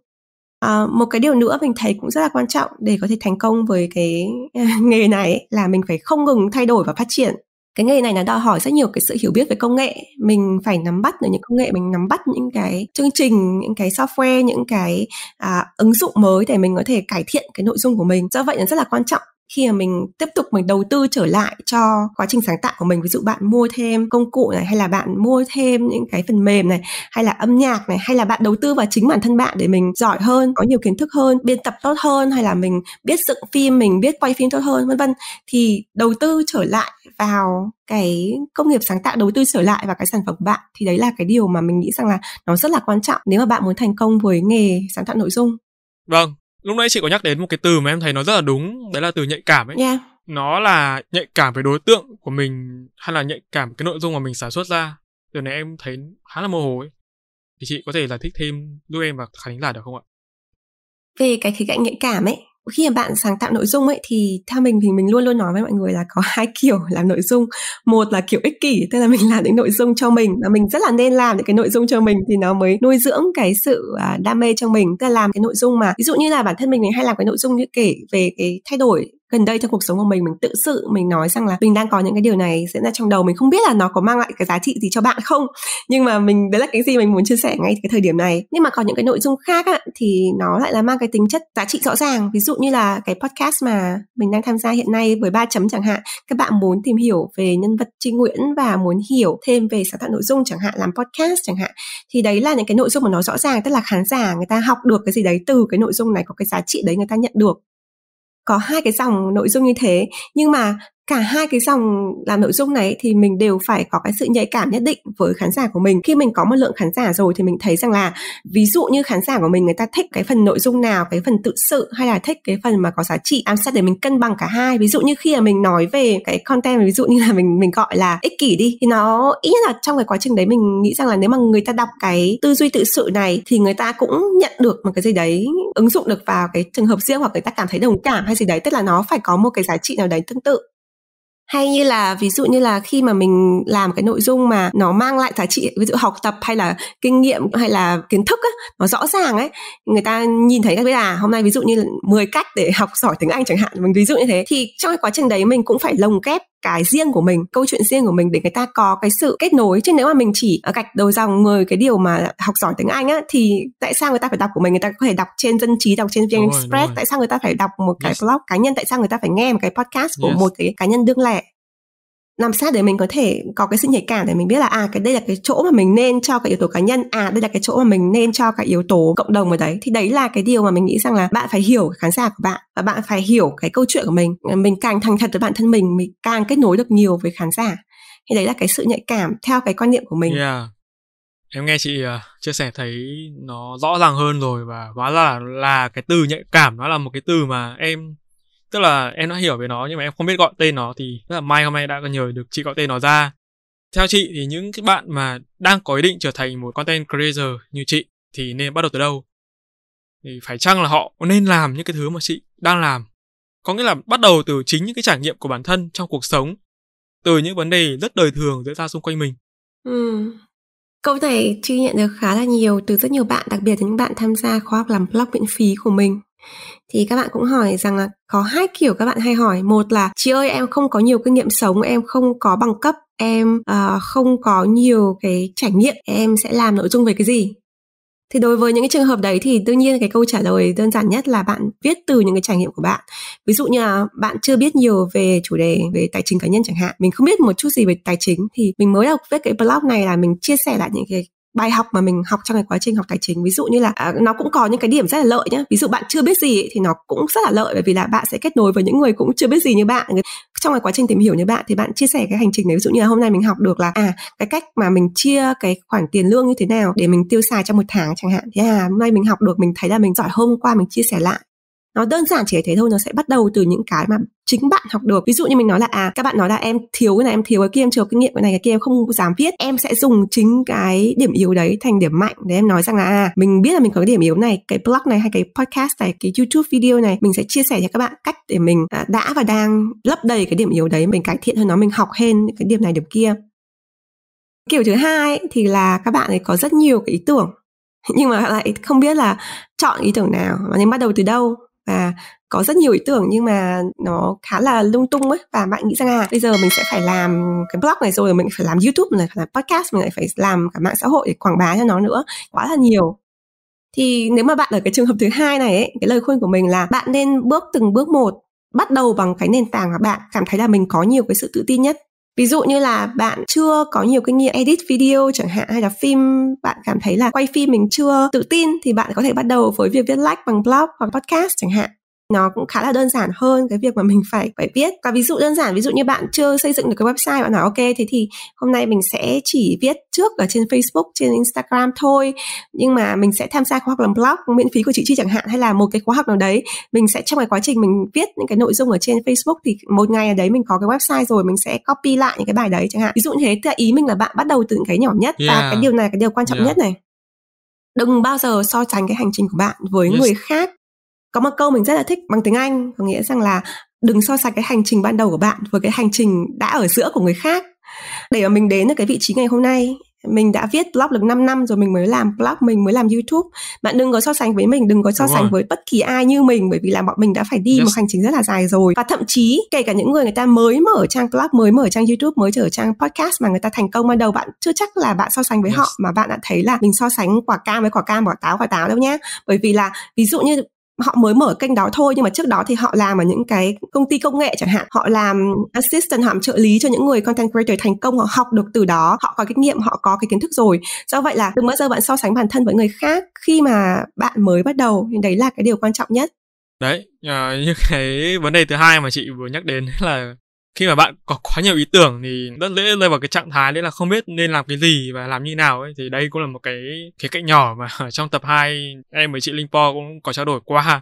à, một cái điều nữa mình thấy cũng rất là quan trọng để có thể thành công với cái à, nghề này là mình phải không ngừng thay đổi và phát triển cái nghề này nó đòi hỏi rất nhiều cái sự hiểu biết về công nghệ mình phải nắm bắt được những công nghệ mình nắm bắt những cái chương trình những cái software những cái à, ứng dụng mới để mình có thể cải thiện cái nội dung của mình do vậy nó rất là quan trọng khi mà mình tiếp tục mình đầu tư trở lại cho quá trình sáng tạo của mình ví dụ bạn mua thêm công cụ này hay là bạn mua thêm những cái phần mềm này hay là âm nhạc này hay là bạn đầu tư vào chính bản thân bạn để mình giỏi hơn có nhiều kiến thức hơn biên tập tốt hơn hay là mình biết dựng phim mình biết quay phim tốt hơn vân vân thì đầu tư trở lại vào cái công nghiệp sáng tạo đầu tư trở lại vào cái sản phẩm của bạn thì đấy là cái điều mà mình nghĩ rằng là nó rất là quan trọng nếu mà bạn muốn thành công với nghề sáng tạo nội dung Vâng, lúc nãy chị có nhắc đến một cái từ mà em thấy nó rất là đúng đấy là từ nhạy cảm ấy yeah. nó là nhạy cảm với đối tượng của mình hay là nhạy cảm cái nội dung mà mình sản xuất ra từ này em thấy khá là mơ hồ ấy thì chị có thể giải thích thêm giúp em và khán giả được không ạ về cái khía cạnh nhạy cảm ấy khi mà bạn sáng tạo nội dung ấy thì theo mình thì mình luôn luôn nói với mọi người là có hai kiểu làm nội dung một là kiểu ích kỷ tức là mình làm những nội dung cho mình mà mình rất là nên làm những cái nội dung cho mình thì nó mới nuôi dưỡng cái sự à, đam mê trong mình tức là làm cái nội dung mà ví dụ như là bản thân mình mình hay làm cái nội dung như kể về cái thay đổi gần đây trong cuộc sống của mình mình tự sự mình nói rằng là mình đang có những cái điều này diễn ra trong đầu mình không biết là nó có mang lại cái giá trị gì cho bạn không nhưng mà mình đấy là cái gì mình muốn chia sẻ ngay cái thời điểm này nhưng mà có những cái nội dung khác á, thì nó lại là mang cái tính chất giá trị rõ ràng ví dụ như là cái podcast mà mình đang tham gia hiện nay với ba chấm chẳng hạn các bạn muốn tìm hiểu về nhân vật Trinh Nguyễn và muốn hiểu thêm về sáng tạo nội dung chẳng hạn làm podcast chẳng hạn thì đấy là những cái nội dung mà nó rõ ràng tức là khán giả người ta học được cái gì đấy từ cái nội dung này có cái giá trị đấy người ta nhận được có hai cái dòng nội dung như thế nhưng mà cả hai cái dòng làm nội dung này thì mình đều phải có cái sự nhạy cảm nhất định với khán giả của mình khi mình có một lượng khán giả rồi thì mình thấy rằng là ví dụ như khán giả của mình người ta thích cái phần nội dung nào cái phần tự sự hay là thích cái phần mà có giá trị ám sát để mình cân bằng cả hai ví dụ như khi mà mình nói về cái content ví dụ như là mình mình gọi là ích kỷ đi thì nó ít nhất là trong cái quá trình đấy mình nghĩ rằng là nếu mà người ta đọc cái tư duy tự sự này thì người ta cũng nhận được một cái gì đấy ứng dụng được vào cái trường hợp riêng hoặc người ta cảm thấy đồng cảm hay gì đấy tức là nó phải có một cái giá trị nào đấy tương tự hay như là ví dụ như là khi mà mình làm cái nội dung mà nó mang lại giá trị ví dụ học tập hay là kinh nghiệm hay là kiến thức á, nó rõ ràng ấy người ta nhìn thấy là à, hôm nay ví dụ như 10 cách để học giỏi tiếng Anh chẳng hạn mình ví dụ như thế thì trong cái quá trình đấy mình cũng phải lồng ghép cái riêng của mình câu chuyện riêng của mình để người ta có cái sự kết nối chứ nếu mà mình chỉ gạch đầu dòng người cái điều mà học giỏi tiếng Anh á thì tại sao người ta phải đọc của mình người ta có thể đọc trên dân trí đọc trên VN Express tại sao người ta phải đọc một cái blog cá nhân tại sao người ta phải nghe một cái podcast của yes. một cái cá nhân đương lẻ làm sao để mình có thể có cái sự nhạy cảm để mình biết là à cái đây là cái chỗ mà mình nên cho cái yếu tố cá nhân à đây là cái chỗ mà mình nên cho cái yếu tố cộng đồng ở đấy thì đấy là cái điều mà mình nghĩ rằng là bạn phải hiểu khán giả của bạn và bạn phải hiểu cái câu chuyện của mình mình càng thành thật với bản thân mình mình càng kết nối được nhiều với khán giả thì đấy là cái sự nhạy cảm theo cái quan niệm của mình yeah. em nghe chị à, chia sẻ thấy nó rõ ràng hơn rồi và hóa ra là, là cái từ nhạy cảm nó là một cái từ mà em tức là em đã hiểu về nó nhưng mà em không biết gọi tên nó thì rất là may hôm nay đã có nhờ được chị gọi tên nó ra theo chị thì những cái bạn mà đang có ý định trở thành một content creator như chị thì nên bắt đầu từ đâu thì phải chăng là họ nên làm những cái thứ mà chị đang làm có nghĩa là bắt đầu từ chính những cái trải nghiệm của bản thân trong cuộc sống từ những vấn đề rất đời thường diễn ra xung quanh mình ừ. câu này chị nhận được khá là nhiều từ rất nhiều bạn đặc biệt là những bạn tham gia khóa học làm blog miễn phí của mình thì các bạn cũng hỏi rằng là có hai kiểu các bạn hay hỏi một là chị ơi em không có nhiều kinh nghiệm sống em không có bằng cấp em uh, không có nhiều cái trải nghiệm em sẽ làm nội dung về cái gì thì đối với những cái trường hợp đấy thì đương nhiên cái câu trả lời đơn giản nhất là bạn viết từ những cái trải nghiệm của bạn ví dụ như là bạn chưa biết nhiều về chủ đề về tài chính cá nhân chẳng hạn mình không biết một chút gì về tài chính thì mình mới đọc viết cái blog này là mình chia sẻ lại những cái bài học mà mình học trong cái quá trình học tài chính ví dụ như là à, nó cũng có những cái điểm rất là lợi nhé ví dụ bạn chưa biết gì ấy, thì nó cũng rất là lợi bởi vì là bạn sẽ kết nối với những người cũng chưa biết gì như bạn trong cái quá trình tìm hiểu như bạn thì bạn chia sẻ cái hành trình đấy ví dụ như là hôm nay mình học được là à cái cách mà mình chia cái khoản tiền lương như thế nào để mình tiêu xài trong một tháng chẳng hạn thế à hôm nay mình học được mình thấy là mình giỏi hôm qua mình chia sẻ lại nó đơn giản chỉ thế thôi nó sẽ bắt đầu từ những cái mà chính bạn học được ví dụ như mình nói là à các bạn nói là em thiếu cái này em thiếu cái kia em chưa kinh nghiệm cái này cái kia em không dám viết em sẽ dùng chính cái điểm yếu đấy thành điểm mạnh để em nói rằng là à mình biết là mình có cái điểm yếu này cái blog này hay cái podcast này cái youtube video này mình sẽ chia sẻ cho các bạn cách để mình à, đã và đang lấp đầy cái điểm yếu đấy mình cải thiện hơn nó mình học hơn cái điểm này điểm kia kiểu thứ hai thì là các bạn ấy có rất nhiều cái ý tưởng nhưng mà lại không biết là chọn ý tưởng nào và nên bắt đầu từ đâu và có rất nhiều ý tưởng nhưng mà nó khá là lung tung ấy và bạn nghĩ rằng à bây giờ mình sẽ phải làm cái blog này rồi mình phải làm youtube này phải làm podcast mình lại phải làm cả mạng xã hội để quảng bá cho nó nữa quá là nhiều thì nếu mà bạn ở cái trường hợp thứ hai này ấy, cái lời khuyên của mình là bạn nên bước từng bước một bắt đầu bằng cái nền tảng mà bạn cảm thấy là mình có nhiều cái sự tự tin nhất ví dụ như là bạn chưa có nhiều kinh nghiệm edit video chẳng hạn hay là phim bạn cảm thấy là quay phim mình chưa tự tin thì bạn có thể bắt đầu với việc viết lách like bằng blog hoặc podcast chẳng hạn nó cũng khá là đơn giản hơn cái việc mà mình phải phải viết và ví dụ đơn giản ví dụ như bạn chưa xây dựng được cái website bạn nói ok thế thì hôm nay mình sẽ chỉ viết trước ở trên Facebook trên Instagram thôi nhưng mà mình sẽ tham gia khóa học làm blog miễn phí của chị chi chẳng hạn hay là một cái khóa học nào đấy mình sẽ trong cái quá trình mình viết những cái nội dung ở trên Facebook thì một ngày ở đấy mình có cái website rồi mình sẽ copy lại những cái bài đấy chẳng hạn ví dụ như thế tức ý mình là bạn bắt đầu từ những cái nhỏ nhất yeah. và cái điều này là cái điều quan trọng yeah. nhất này đừng bao giờ so sánh cái hành trình của bạn với yes. người khác có một câu mình rất là thích bằng tiếng anh có nghĩa rằng là đừng so sánh cái hành trình ban đầu của bạn với cái hành trình đã ở giữa của người khác để mà mình đến được cái vị trí ngày hôm nay mình đã viết blog được 5 năm rồi mình mới làm blog mình mới làm youtube bạn đừng có so sánh với mình đừng có so Đúng sánh rồi. với bất kỳ ai như mình bởi vì là bọn mình đã phải đi yes. một hành trình rất là dài rồi và thậm chí kể cả những người người ta mới mở trang blog mới mở trang youtube mới trở trang podcast mà người ta thành công ban đầu bạn chưa chắc là bạn so sánh với yes. họ mà bạn đã thấy là mình so sánh quả cam với quả cam quả táo quả táo đâu nhá bởi vì là ví dụ như họ mới mở kênh đó thôi nhưng mà trước đó thì họ làm ở những cái công ty công nghệ chẳng hạn họ làm assistant họ làm trợ lý cho những người content creator thành công họ học được từ đó họ có kinh nghiệm họ có cái kiến thức rồi do vậy là đừng bao giờ bạn so sánh bản thân với người khác khi mà bạn mới bắt đầu thì đấy là cái điều quan trọng nhất đấy à, như cái vấn đề thứ hai mà chị vừa nhắc đến là khi mà bạn có quá nhiều ý tưởng thì rất dễ rơi vào cái trạng thái đấy là không biết nên làm cái gì và làm như nào ấy thì đây cũng là một cái khía cạnh nhỏ mà trong tập 2 em với chị Linh Po cũng có trao đổi qua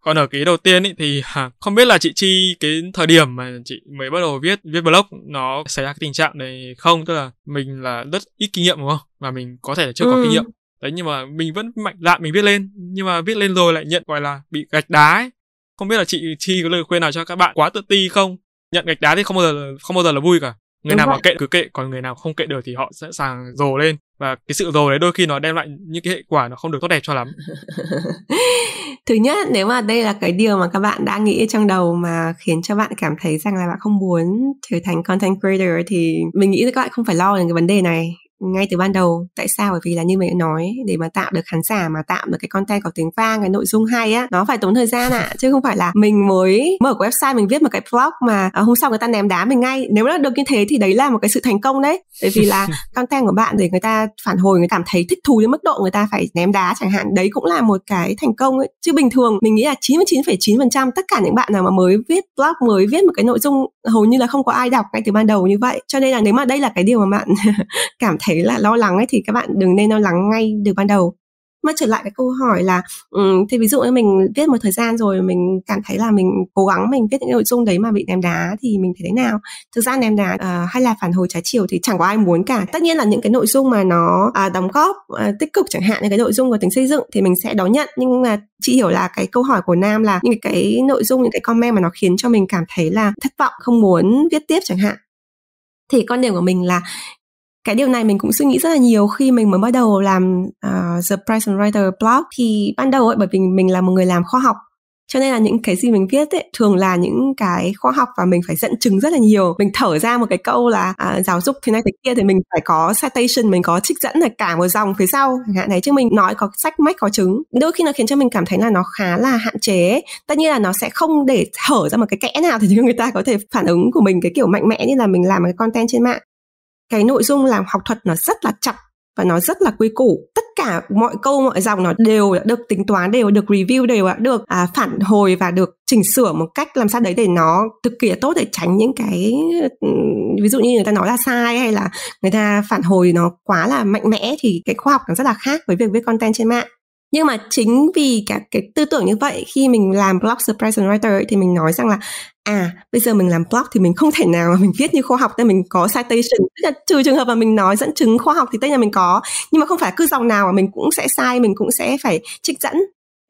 còn ở cái đầu tiên ấy thì à, không biết là chị chi cái thời điểm mà chị mới bắt đầu viết viết blog nó xảy ra cái tình trạng này không tức là mình là rất ít kinh nghiệm đúng không và mình có thể là chưa ừ. có kinh ừ. nghiệm đấy nhưng mà mình vẫn mạnh dạn mình viết lên nhưng mà viết lên rồi lại nhận gọi là bị gạch đá ấy không biết là chị chi có lời khuyên nào cho các bạn quá tự ti không nhận gạch đá thì không bao giờ là, không bao giờ là vui cả người Đúng nào vậy. mà kệ cứ kệ còn người nào không kệ được thì họ sẽ sàng rồ lên và cái sự rồ đấy đôi khi nó đem lại những cái hệ quả nó không được tốt đẹp cho lắm thứ nhất nếu mà đây là cái điều mà các bạn đã nghĩ trong đầu mà khiến cho bạn cảm thấy rằng là bạn không muốn trở thành content creator thì mình nghĩ là các bạn không phải lo đến cái vấn đề này ngay từ ban đầu tại sao bởi vì là như mình nói để mà tạo được khán giả mà tạo được cái content có tiếng vang cái nội dung hay á nó phải tốn thời gian ạ à. chứ không phải là mình mới mở cái website mình viết một cái blog mà à, hôm sau người ta ném đá mình ngay nếu nó được như thế thì đấy là một cái sự thành công đấy bởi vì là content của bạn để người ta phản hồi người cảm thấy thích thú đến mức độ người ta phải ném đá chẳng hạn đấy cũng là một cái thành công ấy chứ bình thường mình nghĩ là 99,9% tất cả những bạn nào mà mới viết blog mới viết một cái nội dung hầu như là không có ai đọc ngay từ ban đầu như vậy cho nên là nếu mà đây là cái điều mà bạn cảm thấy là lo lắng ấy thì các bạn đừng nên lo lắng ngay từ ban đầu mà trở lại cái câu hỏi là ừ, thì ví dụ như mình viết một thời gian rồi mình cảm thấy là mình cố gắng mình viết những nội dung đấy mà bị ném đá thì mình thấy thế nào thực ra ném đá uh, hay là phản hồi trái chiều thì chẳng có ai muốn cả tất nhiên là những cái nội dung mà nó uh, đóng góp uh, tích cực chẳng hạn như cái nội dung của tính xây dựng thì mình sẽ đón nhận nhưng mà chị hiểu là cái câu hỏi của nam là những cái nội dung những cái comment mà nó khiến cho mình cảm thấy là thất vọng không muốn viết tiếp chẳng hạn thì quan điểm của mình là cái điều này mình cũng suy nghĩ rất là nhiều khi mình mới bắt đầu làm uh, The Price and Writer blog thì ban đầu ấy bởi vì mình là một người làm khoa học cho nên là những cái gì mình viết ấy thường là những cái khoa học và mình phải dẫn chứng rất là nhiều mình thở ra một cái câu là à, giáo dục thế này thế kia thì mình phải có citation mình có trích dẫn là cả một dòng phía sau chẳng hạn đấy chứ mình nói có sách mách có chứng đôi khi nó khiến cho mình cảm thấy là nó khá là hạn chế tất nhiên là nó sẽ không để thở ra một cái kẽ nào thì người ta có thể phản ứng của mình cái kiểu mạnh mẽ như là mình làm cái content trên mạng cái nội dung làm học thuật nó rất là chặt và nó rất là quy củ tất cả mọi câu mọi dòng nó đều được tính toán đều được review đều được à, phản hồi và được chỉnh sửa một cách làm sao đấy để nó thực kỳ tốt để tránh những cái ví dụ như người ta nói là sai hay là người ta phản hồi nó quá là mạnh mẽ thì cái khoa học nó rất là khác với việc viết content trên mạng nhưng mà chính vì cả cái tư tưởng như vậy khi mình làm blog surprise and writer ấy, thì mình nói rằng là à bây giờ mình làm blog thì mình không thể nào mà mình viết như khoa học nên mình có citation tức là trừ trường hợp mà mình nói dẫn chứng khoa học thì tất nhiên mình có nhưng mà không phải cứ dòng nào mà mình cũng sẽ sai mình cũng sẽ phải trích dẫn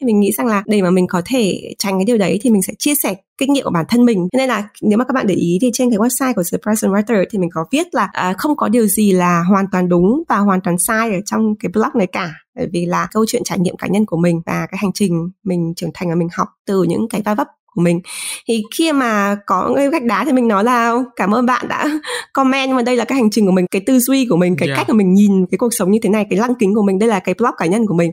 thì mình nghĩ rằng là để mà mình có thể tránh cái điều đấy thì mình sẽ chia sẻ kinh nghiệm của bản thân mình nên là nếu mà các bạn để ý thì trên cái website của The Present Writer thì mình có viết là à, không có điều gì là hoàn toàn đúng và hoàn toàn sai ở trong cái blog này cả bởi vì là câu chuyện trải nghiệm cá nhân của mình và cái hành trình mình trưởng thành và mình học từ những cái va vấp của mình thì khi mà có cái gạch đá thì mình nói là cảm ơn bạn đã comment nhưng mà đây là cái hành trình của mình cái tư duy của mình cái yeah. Dạ. cách mà mình nhìn cái cuộc sống như thế này cái lăng kính của mình đây là cái blog cá nhân của mình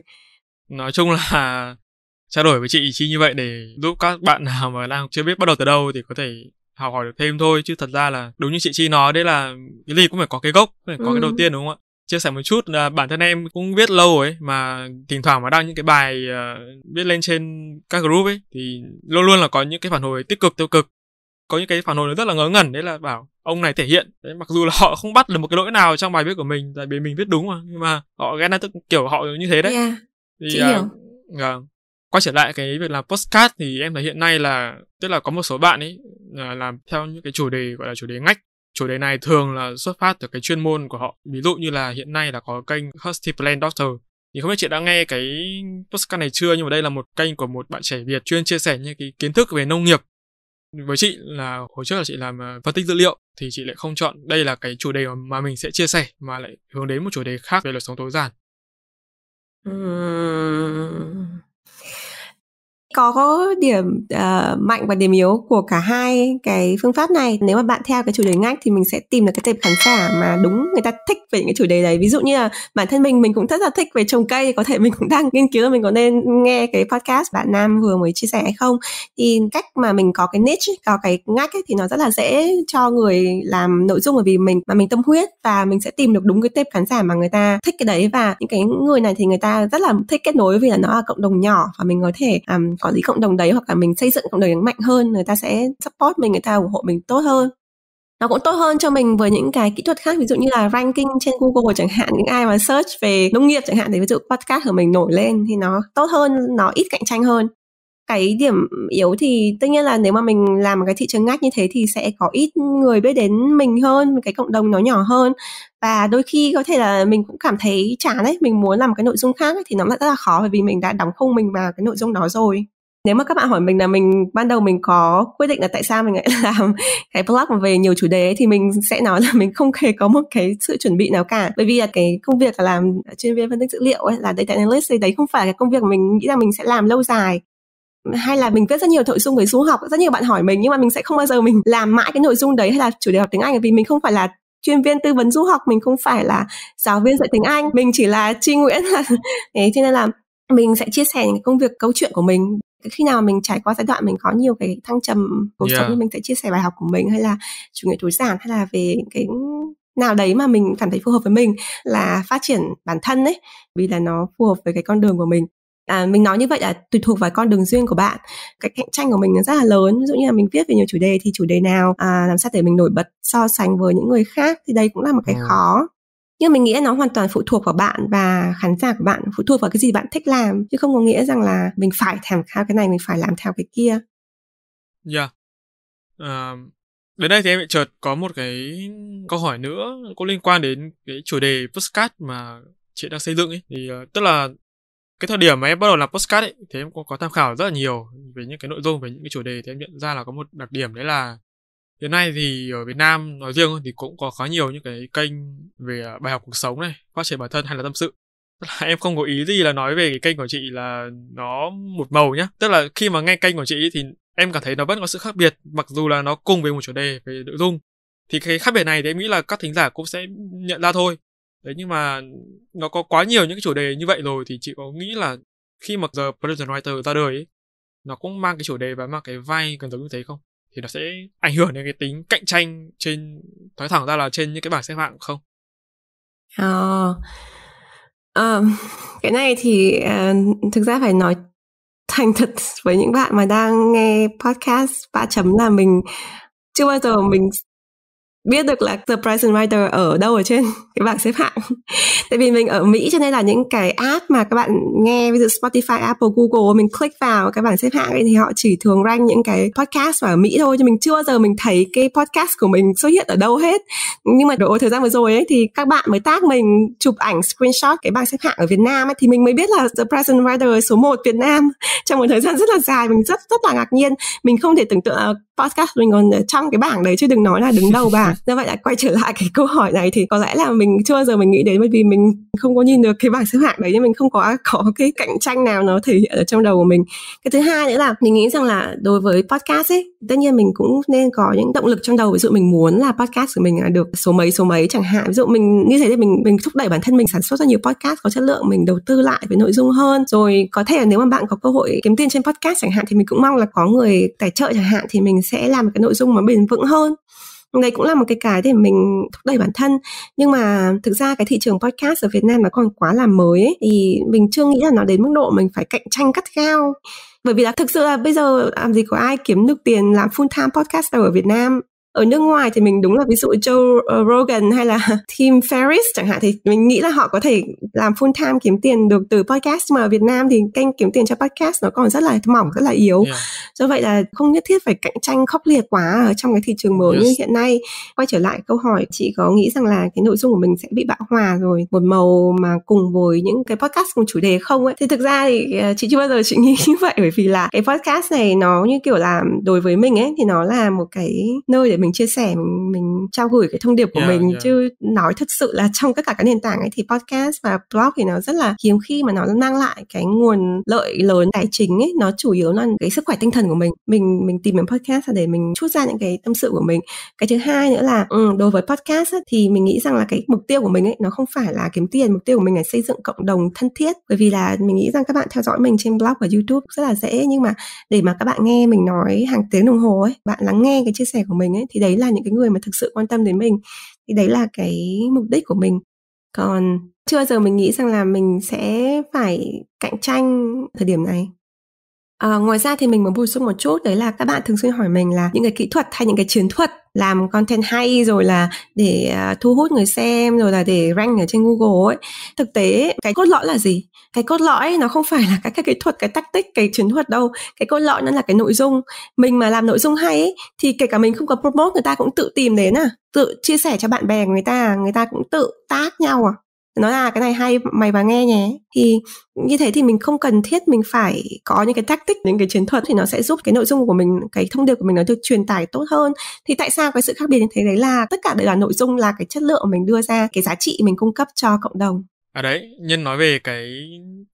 nói chung là trao đổi với chị chi như vậy để giúp các bạn nào mà đang chưa biết bắt đầu từ đâu thì có thể học hỏi được thêm thôi chứ thật ra là đúng như chị chi nói đấy là cái gì cũng phải có cái gốc phải có ừ. cái đầu ừ. tiên đúng không ạ chia sẻ một chút là bản thân em cũng viết lâu ấy mà thỉnh thoảng mà đăng những cái bài uh, viết lên trên các group ấy thì luôn luôn là có những cái phản hồi tích cực tiêu cực có những cái phản hồi nó rất là ngớ ngẩn đấy là bảo ông này thể hiện đấy, mặc dù là họ không bắt được một cái lỗi nào trong bài viết của mình tại vì mình viết đúng mà nhưng mà họ ghen tức kiểu họ như thế đấy yeah thì, à, hiểu uh, quay trở lại cái việc làm postcard thì em thấy hiện nay là tức là có một số bạn ấy uh, làm theo những cái chủ đề gọi là chủ đề ngách chủ đề này thường là xuất phát từ cái chuyên môn của họ ví dụ như là hiện nay là có kênh Husty Plan Doctor thì không biết chị đã nghe cái postcard này chưa nhưng mà đây là một kênh của một bạn trẻ Việt chuyên chia sẻ những cái kiến thức về nông nghiệp với chị là hồi trước là chị làm à, phân tích dữ liệu thì chị lại không chọn đây là cái chủ đề mà mình sẽ chia sẻ mà lại hướng đến một chủ đề khác về lối sống tối giản Mm. có, có điểm uh, mạnh và điểm yếu của cả hai cái phương pháp này nếu mà bạn theo cái chủ đề ngách thì mình sẽ tìm được cái tệp khán giả mà đúng người ta thích về những cái chủ đề đấy ví dụ như là bản thân mình mình cũng rất là thích về trồng cây có thể mình cũng đang nghiên cứu là mình có nên nghe cái podcast bạn nam vừa mới chia sẻ hay không thì cách mà mình có cái niche có cái ngách ấy, thì nó rất là dễ cho người làm nội dung bởi vì mình mà mình tâm huyết và mình sẽ tìm được đúng cái tệp khán giả mà người ta thích cái đấy và những cái người này thì người ta rất là thích kết nối vì là nó là cộng đồng nhỏ và mình có thể um, có quản lý cộng đồng đấy hoặc là mình xây dựng cộng đồng mạnh hơn người ta sẽ support mình người ta ủng hộ mình tốt hơn nó cũng tốt hơn cho mình với những cái kỹ thuật khác ví dụ như là ranking trên Google chẳng hạn những ai mà search về nông nghiệp chẳng hạn thì ví dụ podcast của mình nổi lên thì nó tốt hơn nó ít cạnh tranh hơn cái điểm yếu thì tất nhiên là nếu mà mình làm một cái thị trường ngách như thế thì sẽ có ít người biết đến mình hơn cái cộng đồng nó nhỏ hơn và đôi khi có thể là mình cũng cảm thấy chán đấy mình muốn làm cái nội dung khác ấy, thì nó lại rất là khó bởi vì mình đã đóng khung mình vào cái nội dung đó rồi nếu mà các bạn hỏi mình là mình ban đầu mình có quyết định là tại sao mình lại làm cái blog về nhiều chủ đề ấy, thì mình sẽ nói là mình không hề có một cái sự chuẩn bị nào cả bởi vì là cái công việc là làm chuyên viên phân tích dữ liệu ấy, là data analyst thì đấy không phải là công việc mình nghĩ rằng mình sẽ làm lâu dài hay là mình viết rất nhiều nội dung về du học rất nhiều bạn hỏi mình nhưng mà mình sẽ không bao giờ mình làm mãi cái nội dung đấy hay là chủ đề học tiếng anh vì mình không phải là chuyên viên tư vấn du học mình không phải là giáo viên dạy tiếng anh mình chỉ là tri nguyễn là thế cho nên là mình sẽ chia sẻ những công việc câu chuyện của mình khi nào mình trải qua giai đoạn mình có nhiều cái thăng trầm cuộc yeah. sống thì mình sẽ chia sẻ bài học của mình hay là chủ nghĩa tối giản hay là về cái nào đấy mà mình cảm thấy phù hợp với mình là phát triển bản thân ấy vì là nó phù hợp với cái con đường của mình à, mình nói như vậy là tùy thuộc vào con đường duyên của bạn cái cạnh tranh của mình nó rất là lớn ví dụ như là mình viết về nhiều chủ đề thì chủ đề nào à, làm sao để mình nổi bật so sánh với những người khác thì đây cũng là một cái khó nhưng mình nghĩ nó hoàn toàn phụ thuộc vào bạn và khán giả của bạn phụ thuộc vào cái gì bạn thích làm chứ không có nghĩa rằng là mình phải thèm khao cái này mình phải làm theo cái kia dạ yeah. Ờ, uh, đến đây thì em lại chợt có một cái câu hỏi nữa có liên quan đến cái chủ đề postcard mà chị đang xây dựng ấy thì uh, tức là cái thời điểm mà em bắt đầu làm postcard ấy thì em có, có tham khảo rất là nhiều về những cái nội dung về những cái chủ đề thì em nhận ra là có một đặc điểm đấy là hiện nay thì ở Việt Nam nói riêng thì cũng có khá nhiều những cái kênh về à, bài học cuộc sống này phát triển bản thân hay là tâm sự là em không có ý gì là nói về cái kênh của chị là nó một màu nhá tức là khi mà nghe kênh của chị thì em cảm thấy nó vẫn có sự khác biệt mặc dù là nó cùng với một chủ đề về nội dung thì cái khác biệt này thì em nghĩ là các thính giả cũng sẽ nhận ra thôi đấy nhưng mà nó có quá nhiều những cái chủ đề như vậy rồi thì chị có nghĩ là khi mà giờ production writer ra đời ấy, nó cũng mang cái chủ đề và mang cái vai gần giống như thế không thì nó sẽ ảnh hưởng đến cái tính cạnh tranh trên nói thẳng ra là trên những cái bảng xếp hạng không? Ờ, à, cái này thì uh, thực ra phải nói thành thật với những bạn mà đang nghe podcast ba chấm là mình chưa bao giờ mình biết được là The Price and Writer ở đâu ở trên cái bảng xếp hạng tại vì mình ở Mỹ cho nên là những cái app mà các bạn nghe ví dụ Spotify, Apple, Google mình click vào cái bảng xếp hạng ấy thì họ chỉ thường rank những cái podcast ở Mỹ thôi chứ mình chưa bao giờ mình thấy cái podcast của mình xuất hiện ở đâu hết nhưng mà đổi thời gian vừa rồi ấy thì các bạn mới tác mình chụp ảnh screenshot cái bảng xếp hạng ở Việt Nam ấy thì mình mới biết là The Present Writer số 1 Việt Nam trong một thời gian rất là dài mình rất rất là ngạc nhiên mình không thể tưởng tượng à, podcast mình còn trong cái bảng đấy chứ đừng nói là đứng đầu bảng do vậy là quay trở lại cái câu hỏi này thì có lẽ là mình chưa bao giờ mình nghĩ đến bởi vì mình không có nhìn được cái bảng xếp hạng đấy nhưng mình không có có cái cạnh tranh nào nó thể hiện ở trong đầu của mình cái thứ hai nữa là mình nghĩ rằng là đối với podcast ấy tất nhiên mình cũng nên có những động lực trong đầu ví dụ mình muốn là podcast của mình là được số mấy số mấy chẳng hạn ví dụ mình như thế thì mình mình thúc đẩy bản thân mình sản xuất ra nhiều podcast có chất lượng mình đầu tư lại với nội dung hơn rồi có thể là nếu mà bạn có cơ hội kiếm tiền trên podcast chẳng hạn thì mình cũng mong là có người tài trợ chẳng hạn thì mình sẽ làm cái nội dung mà bền vững hơn đấy cũng là một cái cái để mình thúc đẩy bản thân nhưng mà thực ra cái thị trường podcast ở Việt Nam nó còn quá là mới ấy, thì mình chưa nghĩ là nó đến mức độ mình phải cạnh tranh cắt gao bởi vì là thực sự là bây giờ làm gì có ai kiếm được tiền làm full time podcaster ở Việt Nam ở nước ngoài thì mình đúng là ví dụ Joe ờ, Rogan hay là Tim Ferris chẳng hạn thì mình nghĩ là họ có thể làm full time kiếm tiền được từ podcast mà ở Việt Nam thì kênh kiếm tiền cho podcast nó còn rất là mỏng rất là yếu yeah. do vậy là không nhất thiết phải cạnh tranh khốc liệt quá ở trong cái thị trường mới yes. như hiện nay quay trở lại câu hỏi chị có nghĩ rằng là cái nội dung của mình sẽ bị bão hòa rồi một màu mà cùng với những cái podcast cùng chủ đề không ấy thì thực ra thì ờ, chị chưa bao giờ chị nghĩ như vậy bởi vì là cái podcast này nó như kiểu là đối với mình ấy thì nó là một cái nơi để mình mình chia sẻ mình mình trao gửi cái thông điệp của yeah, mình yeah. chứ nói thật sự là trong tất cả các nền tảng ấy thì podcast và blog thì nó rất là hiếm khi mà nó mang lại cái nguồn lợi lớn tài chính ấy nó chủ yếu là cái sức khỏe tinh thần của mình mình mình tìm đến podcast để mình chút ra những cái tâm sự của mình cái thứ hai nữa là ừ, đối với podcast ấy, thì mình nghĩ rằng là cái mục tiêu của mình ấy nó không phải là kiếm tiền mục tiêu của mình là xây dựng cộng đồng thân thiết bởi vì là mình nghĩ rằng các bạn theo dõi mình trên blog và youtube rất là dễ nhưng mà để mà các bạn nghe mình nói hàng tiếng đồng hồ ấy bạn lắng nghe cái chia sẻ của mình ấy thì thì đấy là những cái người mà thực sự quan tâm đến mình thì đấy là cái mục đích của mình còn chưa bao giờ mình nghĩ rằng là mình sẽ phải cạnh tranh thời điểm này À, ngoài ra thì mình muốn bổ sung một chút đấy là các bạn thường xuyên hỏi mình là những cái kỹ thuật hay những cái chiến thuật làm content hay rồi là để ờ, thu hút người xem rồi là để rank ở trên Google ấy. Thực tế cái cốt lõi là gì? Cái cốt lõi nó không phải là các cái kỹ thuật, cái tactic, cái chiến thuật đâu. Cái cốt lõi nó là cái nội dung. Mình mà làm nội dung hay ấy, thì kể cả mình không có promote người ta cũng tự tìm đến à, tự chia sẻ cho bạn bè người ta, người ta cũng tự tác nhau à nó là cái này hay mày vào nghe nhé thì như thế thì mình không cần thiết mình phải có những cái tactic những cái chiến thuật thì nó sẽ giúp cái nội dung của mình cái thông điệp của mình nó được truyền tải tốt hơn thì tại sao cái sự khác biệt như thế đấy là tất cả đều là nội dung là cái chất lượng mình đưa ra cái giá trị mình cung cấp cho cộng đồng À đấy, Nhân nói về cái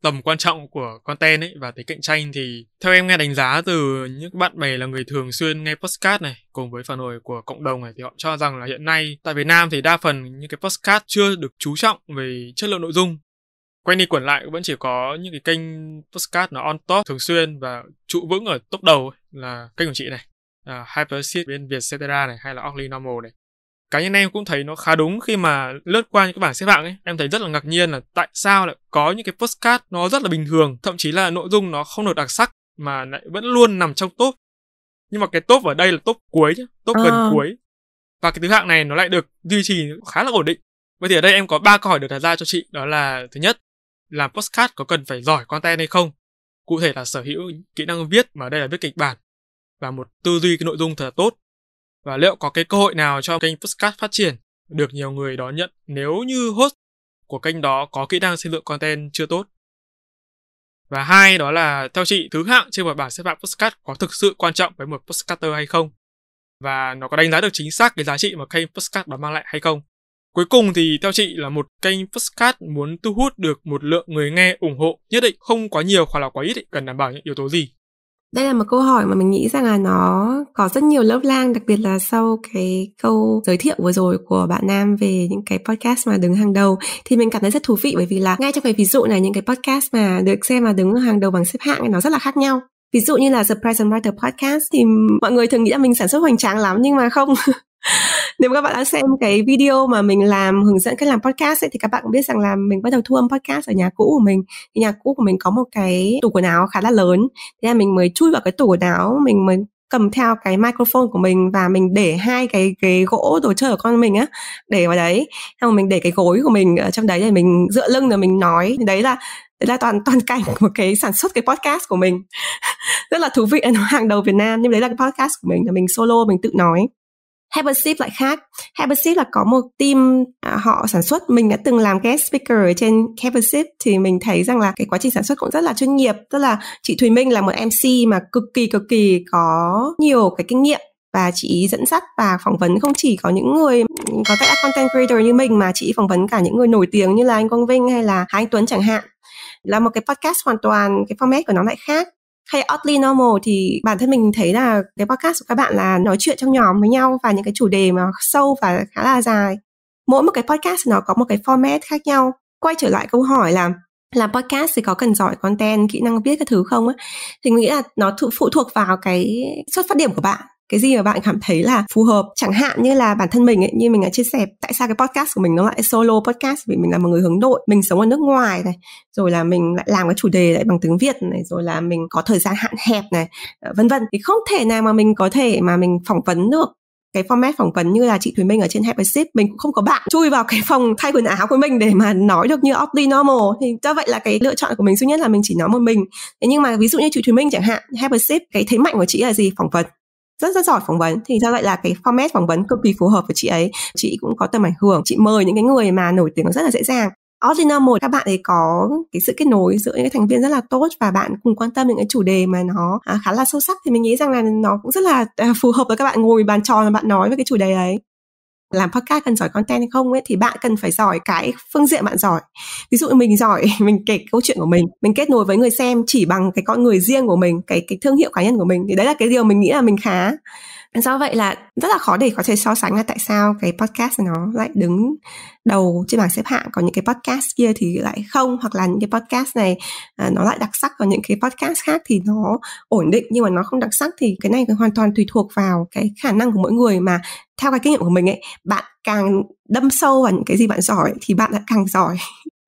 tầm quan trọng của content ấy và cái cạnh tranh thì theo em nghe đánh giá từ những bạn bè là người thường xuyên nghe podcast này cùng với phản hồi của cộng đồng này thì họ cho rằng là hiện nay tại Việt Nam thì đa phần những cái podcast chưa được chú trọng về chất lượng nội dung. Quay đi quẩn lại vẫn chỉ có những cái kênh podcast nó on top thường xuyên và trụ vững ở top đầu ấy, là kênh của chị này, uh, à, Hyperseed bên cetera này hay là Oakley Normal này cá nhân em cũng thấy nó khá đúng khi mà lướt qua những cái bảng xếp hạng ấy em thấy rất là ngạc nhiên là tại sao lại có những cái postcard nó rất là bình thường thậm chí là nội dung nó không được đặc sắc mà lại vẫn luôn nằm trong top nhưng mà cái top ở đây là top cuối nhá top à. gần ờ. cuối và cái thứ hạng này nó lại được duy trì khá là ổn định vậy thì ở đây em có ba câu hỏi được đặt ra cho chị đó là thứ nhất làm postcard có cần phải giỏi content hay không cụ thể là sở hữu kỹ năng viết mà ở đây là viết kịch bản và một tư duy cái nội dung thật là tốt và liệu có cái cơ hội nào cho kênh podcast phát triển được nhiều người đón nhận nếu như host của kênh đó có kỹ năng xây dựng content chưa tốt. Và hai đó là theo chị thứ hạng trên một bảng xếp hạng podcast có thực sự quan trọng với một podcaster hay không và nó có đánh giá được chính xác cái giá trị mà kênh podcast đó mang lại hay không. Cuối cùng thì theo chị là một kênh podcast muốn thu hút được một lượng người nghe ủng hộ nhất định không quá nhiều hoặc là quá ít ý, cần đảm bảo những yếu tố gì. Đây là một câu hỏi mà mình nghĩ rằng là nó có rất nhiều lớp lang, đặc biệt là sau cái câu giới thiệu vừa rồi của bạn Nam về những cái podcast mà đứng hàng đầu thì mình cảm thấy rất thú vị bởi vì là ngay trong cái ví dụ này những cái podcast mà được xem mà đứng hàng đầu bằng xếp hạng thì nó rất là khác nhau. Ví dụ như là The Present Writer Podcast thì mọi người thường nghĩ là mình sản xuất hoành tráng lắm nhưng mà không. nếu các bạn đã xem cái video mà mình làm hướng dẫn cách làm podcast ấy, thì các bạn cũng biết rằng là mình bắt đầu thu âm podcast ở nhà cũ của mình thì nhà cũ của mình có một cái tủ quần áo khá là lớn thế là mình mới chui vào cái tủ quần áo mình mới cầm theo cái microphone của mình và mình để hai cái cái gỗ đồ chơi của con mình á để vào đấy xong rồi mình để cái gối của mình ở trong đấy để mình dựa lưng rồi mình nói đấy là đấy là toàn toàn cảnh của cái sản xuất cái podcast của mình rất là thú vị nó hàng đầu Việt Nam nhưng đấy là cái podcast của mình là mình solo mình tự nói Habership lại khác Habership là có một team à, họ sản xuất mình đã từng làm guest speaker ở trên Habership thì mình thấy rằng là cái quá trình sản xuất cũng rất là chuyên nghiệp tức là chị Thùy Minh là một MC mà cực kỳ cực kỳ có nhiều cái kinh nghiệm và chị dẫn dắt và phỏng vấn không chỉ có những người ừ, có thể content creator như mình mà chị phỏng vấn cả những người nổi tiếng như là anh Quang Vinh hay là Hà Anh Tuấn chẳng hạn là một cái podcast hoàn toàn cái format của nó lại khác hay Oddly Normal thì bản thân mình thấy là cái podcast của các bạn là nói chuyện trong nhóm với nhau và những cái chủ đề mà sâu và khá là dài. Mỗi một cái podcast nó có một cái format khác nhau. Quay trở lại câu hỏi là làm podcast thì có cần giỏi content, kỹ năng viết các thứ không á? Thì mình nghĩ là nó phụ thuộc vào cái xuất phát điểm của bạn cái gì mà bạn cảm thấy là phù hợp chẳng hạn như là bản thân mình ấy như mình đã chia sẻ tại sao cái podcast của mình nó lại solo podcast vì mình là một người hướng nội mình sống ở nước ngoài này rồi là mình lại làm cái chủ đề lại bằng tiếng việt này rồi là mình có thời gian hạn hẹp này ờ, vân vân thì không thể nào mà mình có thể mà mình phỏng vấn được cái format phỏng vấn như là chị Thùy Minh ở trên Happy Ship mình cũng không có bạn chui vào cái phòng thay quần áo của mình để mà nói được như Oddly Normal thì do vậy là cái lựa chọn của mình duy nhất là mình chỉ nói một mình thế nhưng mà ví dụ như chị Thùy Minh chẳng hạn Happy Ship cái thế mạnh của chị là gì phỏng vấn rất rất giỏi phỏng vấn thì do vậy là cái format phỏng vấn cực kỳ phù hợp với chị ấy chị cũng có tầm ảnh hưởng chị mời những cái người mà nổi tiếng rất là dễ dàng Ordinal một các bạn ấy có cái sự kết nối giữa những cái thành viên rất là tốt và bạn cùng quan tâm những cái chủ đề mà nó à, khá là sâu sắc thì mình nghĩ rằng là nó cũng rất là à, phù hợp với các bạn ngồi bàn tròn và bạn nói về cái chủ đề ấy làm podcast cần giỏi content hay không ấy thì bạn cần phải giỏi cái phương diện bạn giỏi ví dụ mình giỏi mình kể câu chuyện của mình mình kết nối với người xem chỉ bằng cái con người riêng của mình cái cái thương hiệu cá nhân của mình thì đấy là cái điều mình nghĩ là mình khá do vậy là rất là khó để có thể so sánh là tại sao cái podcast nó lại đứng đầu trên bảng xếp hạng còn những cái podcast kia thì lại không hoặc là những cái podcast này à, nó lại đặc sắc còn những cái podcast khác thì nó ổn định nhưng mà nó không đặc sắc thì cái này hoàn toàn tùy thuộc vào cái khả năng của mỗi người mà theo cái kinh nghiệm của mình ấy bạn càng đâm sâu vào những cái gì bạn giỏi thì bạn lại càng giỏi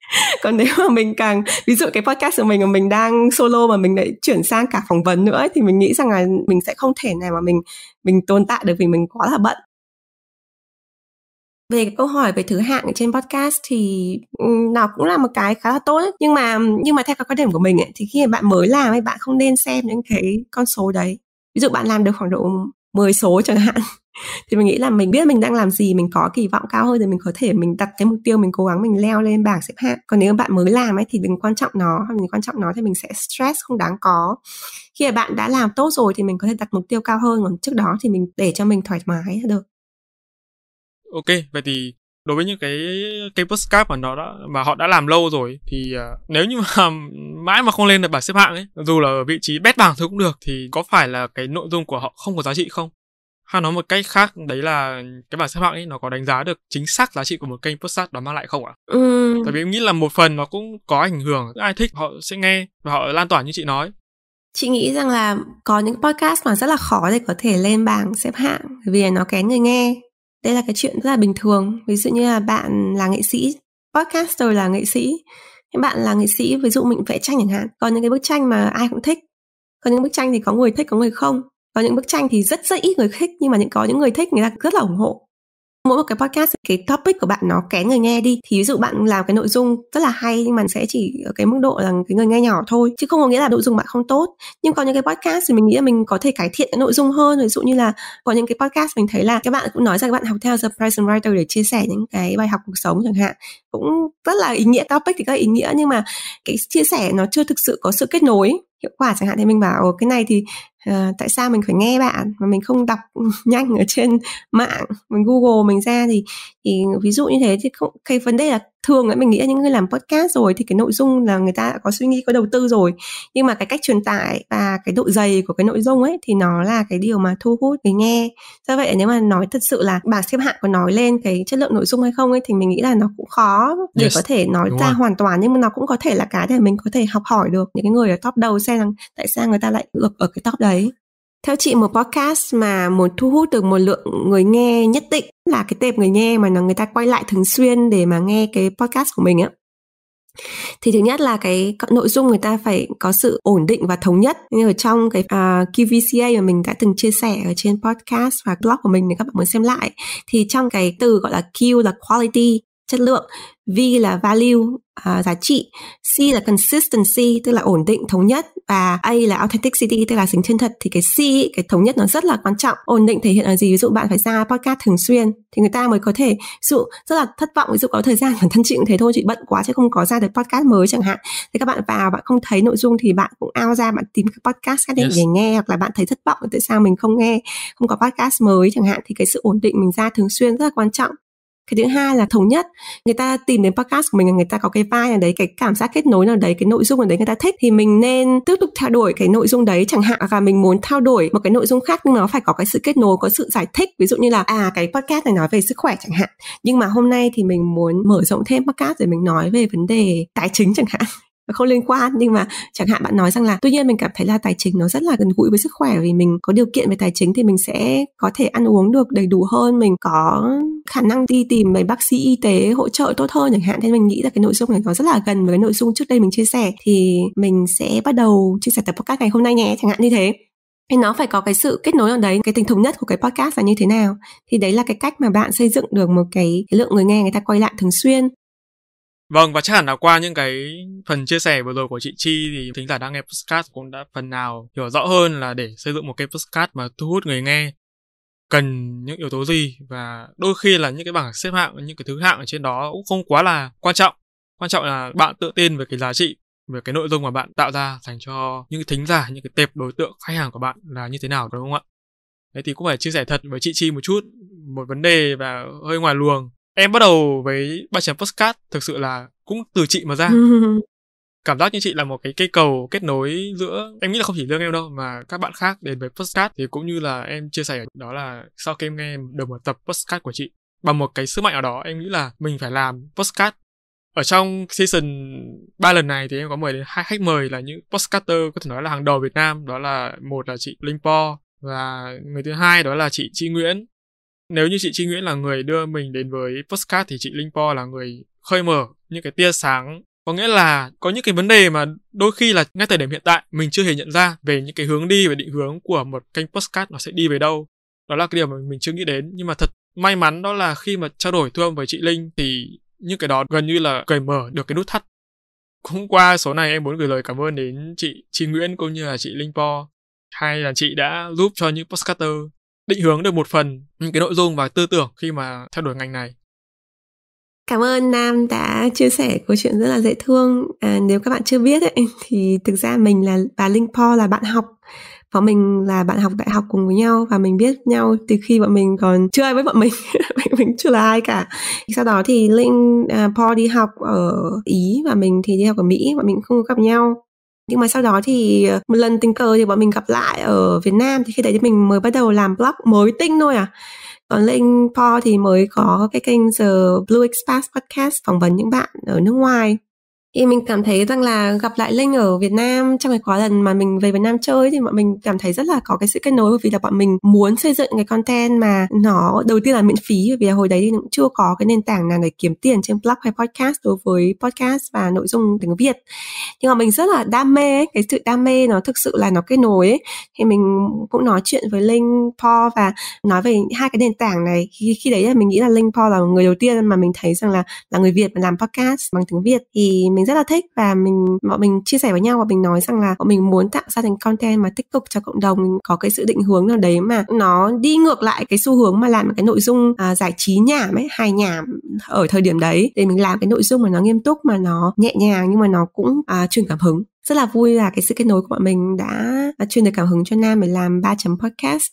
còn nếu mà mình càng ví dụ cái podcast của mình mà mình đang solo mà mình lại chuyển sang cả phỏng vấn nữa ấy, thì mình nghĩ rằng là mình sẽ không thể nào mà mình mình tồn tại được vì mình quá là bận về câu hỏi về thứ hạng trên podcast thì ừ, nó cũng là một cái khá là tốt nhưng mà nhưng mà theo cái quan điểm của mình ấy, thì khi bạn mới làm ấy bạn không nên xem những cái con số đấy ví dụ bạn làm được khoảng độ 10 số chẳng hạn thì mình nghĩ là mình biết mình đang làm gì mình có kỳ vọng cao hơn thì mình có thể mình đặt cái mục tiêu mình cố gắng mình leo lên bảng xếp hạng còn nếu bạn mới làm ấy thì đừng quan trọng nó mình quan trọng nó thì mình sẽ stress không đáng có khi mà bạn đã làm tốt rồi thì mình có thể đặt mục tiêu cao hơn còn trước đó thì mình để cho mình thoải mái được ok vậy thì đối với những cái cái postcard mà nó đã mà họ đã làm lâu rồi thì uh, nếu như mà mãi mà không lên được bảng xếp hạng ấy dù là ở vị trí bét bảng thôi cũng được thì có phải là cái nội dung của họ không có giá trị không hay nói một cách khác đấy là cái bảng xếp hạng ấy nó có đánh giá được chính xác giá trị của một kênh podcast đó mang lại không ạ? À? Ừ. Tại vì em nghĩ là một phần nó cũng có ảnh hưởng ai thích họ sẽ nghe và họ lan tỏa như chị nói. Chị nghĩ rằng là có những podcast mà rất là khó để có thể lên bảng xếp hạng vì nó kén người nghe. Đây là cái chuyện rất là bình thường. Ví dụ như là bạn là nghệ sĩ, podcaster là nghệ sĩ. Các bạn là nghệ sĩ, ví dụ mình vẽ tranh chẳng hạn. Có những cái bức tranh mà ai cũng thích. Có những bức tranh thì có người thích, có người không có những bức tranh thì rất rất ít người thích nhưng mà những có những người thích người ta rất là ủng hộ mỗi một cái podcast cái topic của bạn nó kén người nghe đi thì ví dụ bạn làm cái nội dung rất là hay nhưng mà sẽ chỉ ở cái mức độ là cái người nghe nhỏ thôi chứ không có nghĩa là nội dung bạn không tốt nhưng có những cái podcast thì mình nghĩ là mình có thể cải thiện cái nội dung hơn ví dụ như là có những cái podcast mình thấy là các bạn cũng nói rằng các bạn học theo The Present Writer để chia sẻ những cái bài học cuộc sống chẳng hạn cũng rất là ý nghĩa topic thì có ý nghĩa nhưng mà cái chia sẻ nó chưa thực sự có sự kết nối hiệu quả chẳng hạn thì mình bảo cái này thì à, tại sao mình phải nghe bạn mà mình không đọc nhanh ở trên mạng mình google mình ra thì thì ví dụ như thế thì không, cái vấn đề là thường ấy mình nghĩ là những người làm podcast rồi thì cái nội dung là người ta đã có suy nghĩ có đầu tư rồi nhưng mà cái cách truyền tải và cái độ dày của cái nội dung ấy thì nó là cái điều mà thu hút người nghe do vậy nếu mà nói thật sự là bà xếp hạng có nói lên cái chất lượng nội dung hay không ấy thì mình nghĩ là nó cũng khó để yes, có thể nói ra rồi. hoàn toàn nhưng mà nó cũng có thể là cái để mình có thể học hỏi được những cái người ở top đầu xem rằng tại sao người ta lại được ở cái top đấy theo chị một podcast mà muốn thu hút được một lượng người nghe nhất định là cái tệp người nghe mà nó người ta quay lại thường xuyên để mà nghe cái podcast của mình á thì thứ nhất là cái nội dung người ta phải có sự ổn định và thống nhất như ở trong cái uh, à, QVCA mà mình đã từng chia sẻ ở trên podcast và blog của mình nếu các bạn muốn xem lại thì trong cái từ gọi là Q là quality chất lượng V là value uh, giá trị C là consistency tức là ổn định thống nhất và A là authenticity tức là tính chân thật thì cái C cái thống nhất nó rất là quan trọng ổn định thể hiện ở gì ví dụ bạn phải ra podcast thường xuyên thì người ta mới có thể ví dụ rất là thất vọng ví dụ có thời gian bản thân chị cũng thế thôi chị bận quá chứ không có ra được podcast mới chẳng hạn thì các bạn vào bạn không thấy nội dung thì bạn cũng ao ra bạn tìm cái podcast khác yes. để nghe hoặc là bạn thấy thất vọng tại sao mình không nghe không có podcast mới chẳng hạn thì cái sự ổn định mình ra thường xuyên rất là quan trọng cái thứ hai là thống nhất người ta tìm đến podcast của mình là người ta có cái vai nào đấy cái cảm giác kết nối nào đấy cái nội dung nào đấy người ta thích thì mình nên tiếp tục theo đuổi cái nội dung đấy chẳng hạn là mình muốn theo đuổi một cái nội dung khác nhưng nó phải có cái sự kết nối có sự giải thích ví dụ như là à cái podcast này nói về sức khỏe chẳng hạn nhưng mà hôm nay thì mình muốn mở rộng thêm podcast để mình nói về vấn đề tài chính chẳng hạn không liên quan nhưng mà chẳng hạn bạn nói rằng là tuy nhiên mình cảm thấy là tài chính nó rất là gần gũi với sức khỏe vì mình có điều kiện về tài chính thì mình sẽ có thể ăn uống được đầy đủ hơn mình có khả năng đi tìm mấy bác sĩ y tế hỗ trợ tốt hơn chẳng hạn thế mình nghĩ là cái nội dung này nó rất là gần với cái nội dung trước đây mình chia sẻ thì mình sẽ bắt đầu chia sẻ tập podcast ngày hôm nay nhé chẳng hạn như thế nên nó phải có cái sự kết nối ở đấy cái tình thống nhất của cái podcast là như thế nào thì đấy là cái cách mà bạn xây dựng được một cái, cái lượng người nghe người ta quay lại thường xuyên Vâng, và chắc hẳn là qua những cái phần chia sẻ vừa rồi của chị Chi thì thính giả đang nghe podcast cũng đã phần nào hiểu rõ hơn là để xây dựng một cái podcast mà thu hút người nghe cần những yếu tố gì và đôi khi là những cái bảng xếp hạng những cái thứ hạng ở trên đó cũng không quá là quan trọng quan trọng là bạn tự tin về cái giá trị về cái nội dung mà bạn tạo ra dành cho những cái thính giả những cái tệp đối tượng khách hàng của bạn là như thế nào đúng không ạ đấy thì cũng phải chia sẻ thật với chị chi một chút một vấn đề và hơi ngoài luồng em bắt đầu với bài chấm postcard thực sự là cũng từ chị mà ra cảm giác như chị là một cái cây cầu kết nối giữa em nghĩ là không chỉ riêng em đâu mà các bạn khác đến với postcard thì cũng như là em chia sẻ đó là sau khi em nghe được một tập postcard của chị bằng một cái sức mạnh nào đó em nghĩ là mình phải làm postcard ở trong season 3 lần này thì em có mời đến hai khách mời là những postcarder có thể nói là hàng đầu Việt Nam đó là một là chị Linh Po và người thứ hai đó là chị Chi Nguyễn nếu như chị Trinh Nguyễn là người đưa mình đến với postcard thì chị Linh Po là người khơi mở những cái tia sáng có nghĩa là có những cái vấn đề mà đôi khi là ngay thời điểm hiện tại mình chưa hề nhận ra về những cái hướng đi và định hướng của một kênh postcard nó sẽ đi về đâu đó là cái điều mà mình chưa nghĩ đến nhưng mà thật may mắn đó là khi mà trao đổi thương với chị Linh thì những cái đó gần như là cởi mở được cái nút thắt hôm qua số này em muốn gửi lời cảm ơn đến chị Chi Nguyễn cũng như là chị Linh Po hay là chị đã giúp cho những Postcarder định hướng được một phần những cái nội dung và tư tưởng khi mà theo đuổi ngành này. Cảm ơn Nam đã chia sẻ câu chuyện rất là dễ thương. À, nếu các bạn chưa biết ấy, thì thực ra mình là và Linh Po là bạn học bọn mình là bạn học đại học cùng với nhau và mình biết nhau từ khi bọn mình còn chưa ai với bọn mình mình, mình chưa là ai cả sau đó thì linh uh, paul đi học ở ý và mình thì đi học ở mỹ bọn mình không gặp nhau nhưng mà sau đó thì ờ, một lần tình cờ thì bọn mình gặp lại ở Việt Nam thì khi đấy thì mình mới bắt đầu làm blog mới tinh thôi à còn lên Po thì mới có cái kênh The Blue Express Podcast phỏng vấn những bạn ở nước ngoài thì mình cảm thấy rằng là gặp lại Linh ở Việt Nam trong cái quá lần mà mình về Việt Nam chơi thì bọn mình cảm thấy rất là có cái sự kết nối bởi vì là bọn mình muốn xây dựng cái content mà nó đầu tiên là miễn phí bởi vì là hồi đấy thì cũng chưa có cái nền tảng nào để kiếm tiền trên blog hay podcast đối với podcast và nội dung tiếng Việt nhưng mà mình rất là đam mê ấy. cái sự đam mê nó thực sự là nó kết nối ấy. thì mình cũng nói chuyện với Linh Paul và nói về hai cái nền tảng này khi, khi đấy là mình nghĩ là Linh Paul là người đầu tiên mà mình thấy rằng là là người Việt mà làm podcast bằng tiếng Việt thì mình rất là thích và mình bọn mình chia sẻ với nhau và mình nói rằng là bọn mình muốn tạo ra thành content mà tích cực cho cộng đồng mình có cái sự định hướng nào đấy mà nó đi ngược lại cái xu hướng mà làm cái nội dung à, giải trí nhảm ấy hay nhảm ở thời điểm đấy để mình làm cái nội dung mà nó nghiêm túc mà nó nhẹ nhàng nhưng mà nó cũng à, truyền cảm hứng rất là vui là cái sự kết nối của bọn mình đã, đã à, truyền được cảm hứng cho Nam để làm 3 chấm podcast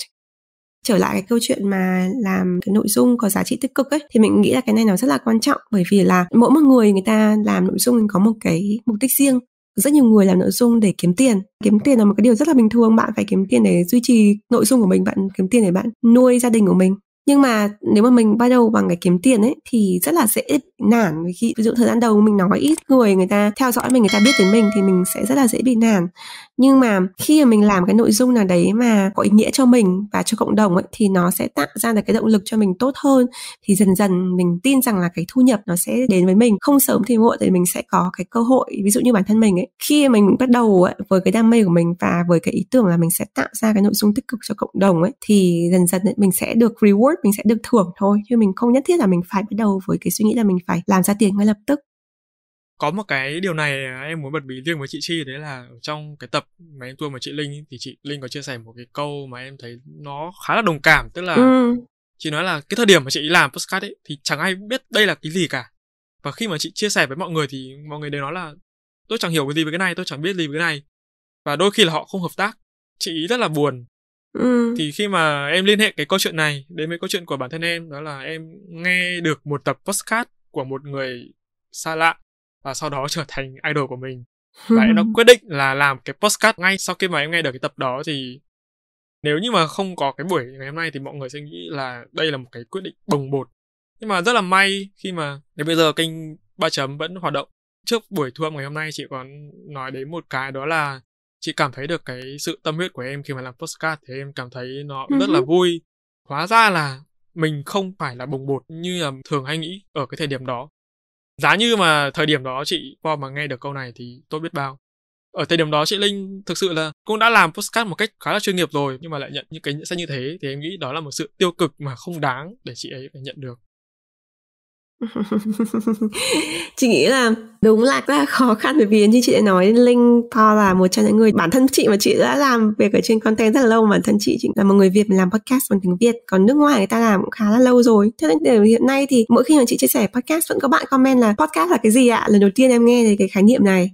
trở lại cái câu chuyện mà làm cái nội dung có giá trị tích cực ấy thì mình nghĩ là cái này nó rất là quan trọng bởi vì là mỗi một người người ta làm nội dung có một cái mục đích riêng rất nhiều người làm nội dung để kiếm tiền kiếm tiền là một cái điều rất là bình thường bạn phải kiếm tiền để duy trì nội dung của mình bạn kiếm tiền để bạn nuôi gia đình của mình nhưng mà nếu mà mình bắt đầu bằng cái kiếm tiền ấy thì rất là dễ nản khi ví dụ thời gian đầu mình nói ít người người ta theo dõi mình người ta biết đến mình thì mình sẽ rất là dễ bị nản nhưng mà khi mà mình làm cái nội dung nào đấy mà có ý nghĩa cho mình và cho cộng đồng ấy thì nó sẽ tạo ra được cái động lực cho mình tốt hơn thì dần dần mình tin rằng là cái thu nhập nó sẽ đến với mình không sớm thì muộn thì mình sẽ có cái cơ hội ví dụ như bản thân mình ấy khi mình bắt đầu ấy, với cái đam mê của mình và với cái ý tưởng là mình sẽ tạo ra cái nội dung tích cực cho cộng đồng ấy thì dần dần ấy, mình sẽ được reward effort mình sẽ được thưởng thôi chứ mình không nhất thiết là mình phải bắt đầu với cái suy nghĩ là mình phải làm ra tiền ngay lập tức có một cái điều này à, em muốn bật mí riêng với chị Chi đấy là trong cái tập mà em tua với chị Linh thì chị Linh có chia sẻ một cái câu mà em thấy nó khá là đồng cảm tức là ừ. chị nói là cái thời điểm mà chị làm postcard ấy thì chẳng ai biết đây là cái gì cả và khi mà chị chia sẻ với mọi người thì mọi người đều nói là tôi chẳng hiểu cái gì về cái này tôi chẳng biết gì về cái này và đôi khi là họ không hợp tác chị ý rất là buồn Ừ. thì khi mà em liên hệ cái câu chuyện này đến với câu chuyện của bản thân em đó là em nghe được một tập podcast của một người xa lạ và sau đó trở thành idol của mình và em đã quyết định là làm cái podcast ngay sau khi mà em nghe được cái tập đó thì nếu như mà không có cái buổi ngày hôm nay thì mọi người sẽ nghĩ là đây là một cái quyết định bồng bột nhưng mà rất là may khi mà đến bây giờ kênh ba chấm vẫn hoạt động trước buổi thu âm ngày hôm nay chị còn nói đến một cái đó là chị cảm thấy được cái sự tâm huyết của em khi mà làm postcard thì em cảm thấy nó ừ rất là vui hóa ra là mình không phải là bồng bột như là thường hay nghĩ ở cái thời điểm đó giá như mà thời điểm đó chị qua mà nghe được câu này thì tốt biết bao ở thời điểm đó chị linh thực sự là cũng đã làm postcard một cách khá là chuyên nghiệp rồi nhưng mà lại nhận những cái nhận xét như thế thì em nghĩ đó là một sự tiêu cực mà không đáng để chị ấy phải nhận được chị nghĩ là đúng là rất là khó khăn bởi vì như chị đã nói linh to là một trong những người bản thân chị mà chị đã làm việc ở trên content rất là lâu bản thân chị chị là một người việt mà làm podcast bằng tiếng việt còn nước ngoài người ta làm cũng khá là lâu rồi thế nên đến hiện nay thì mỗi khi mà chị chia sẻ podcast vẫn có bạn comment là podcast là cái gì ạ lần đầu tiên em nghe thấy cái khái niệm này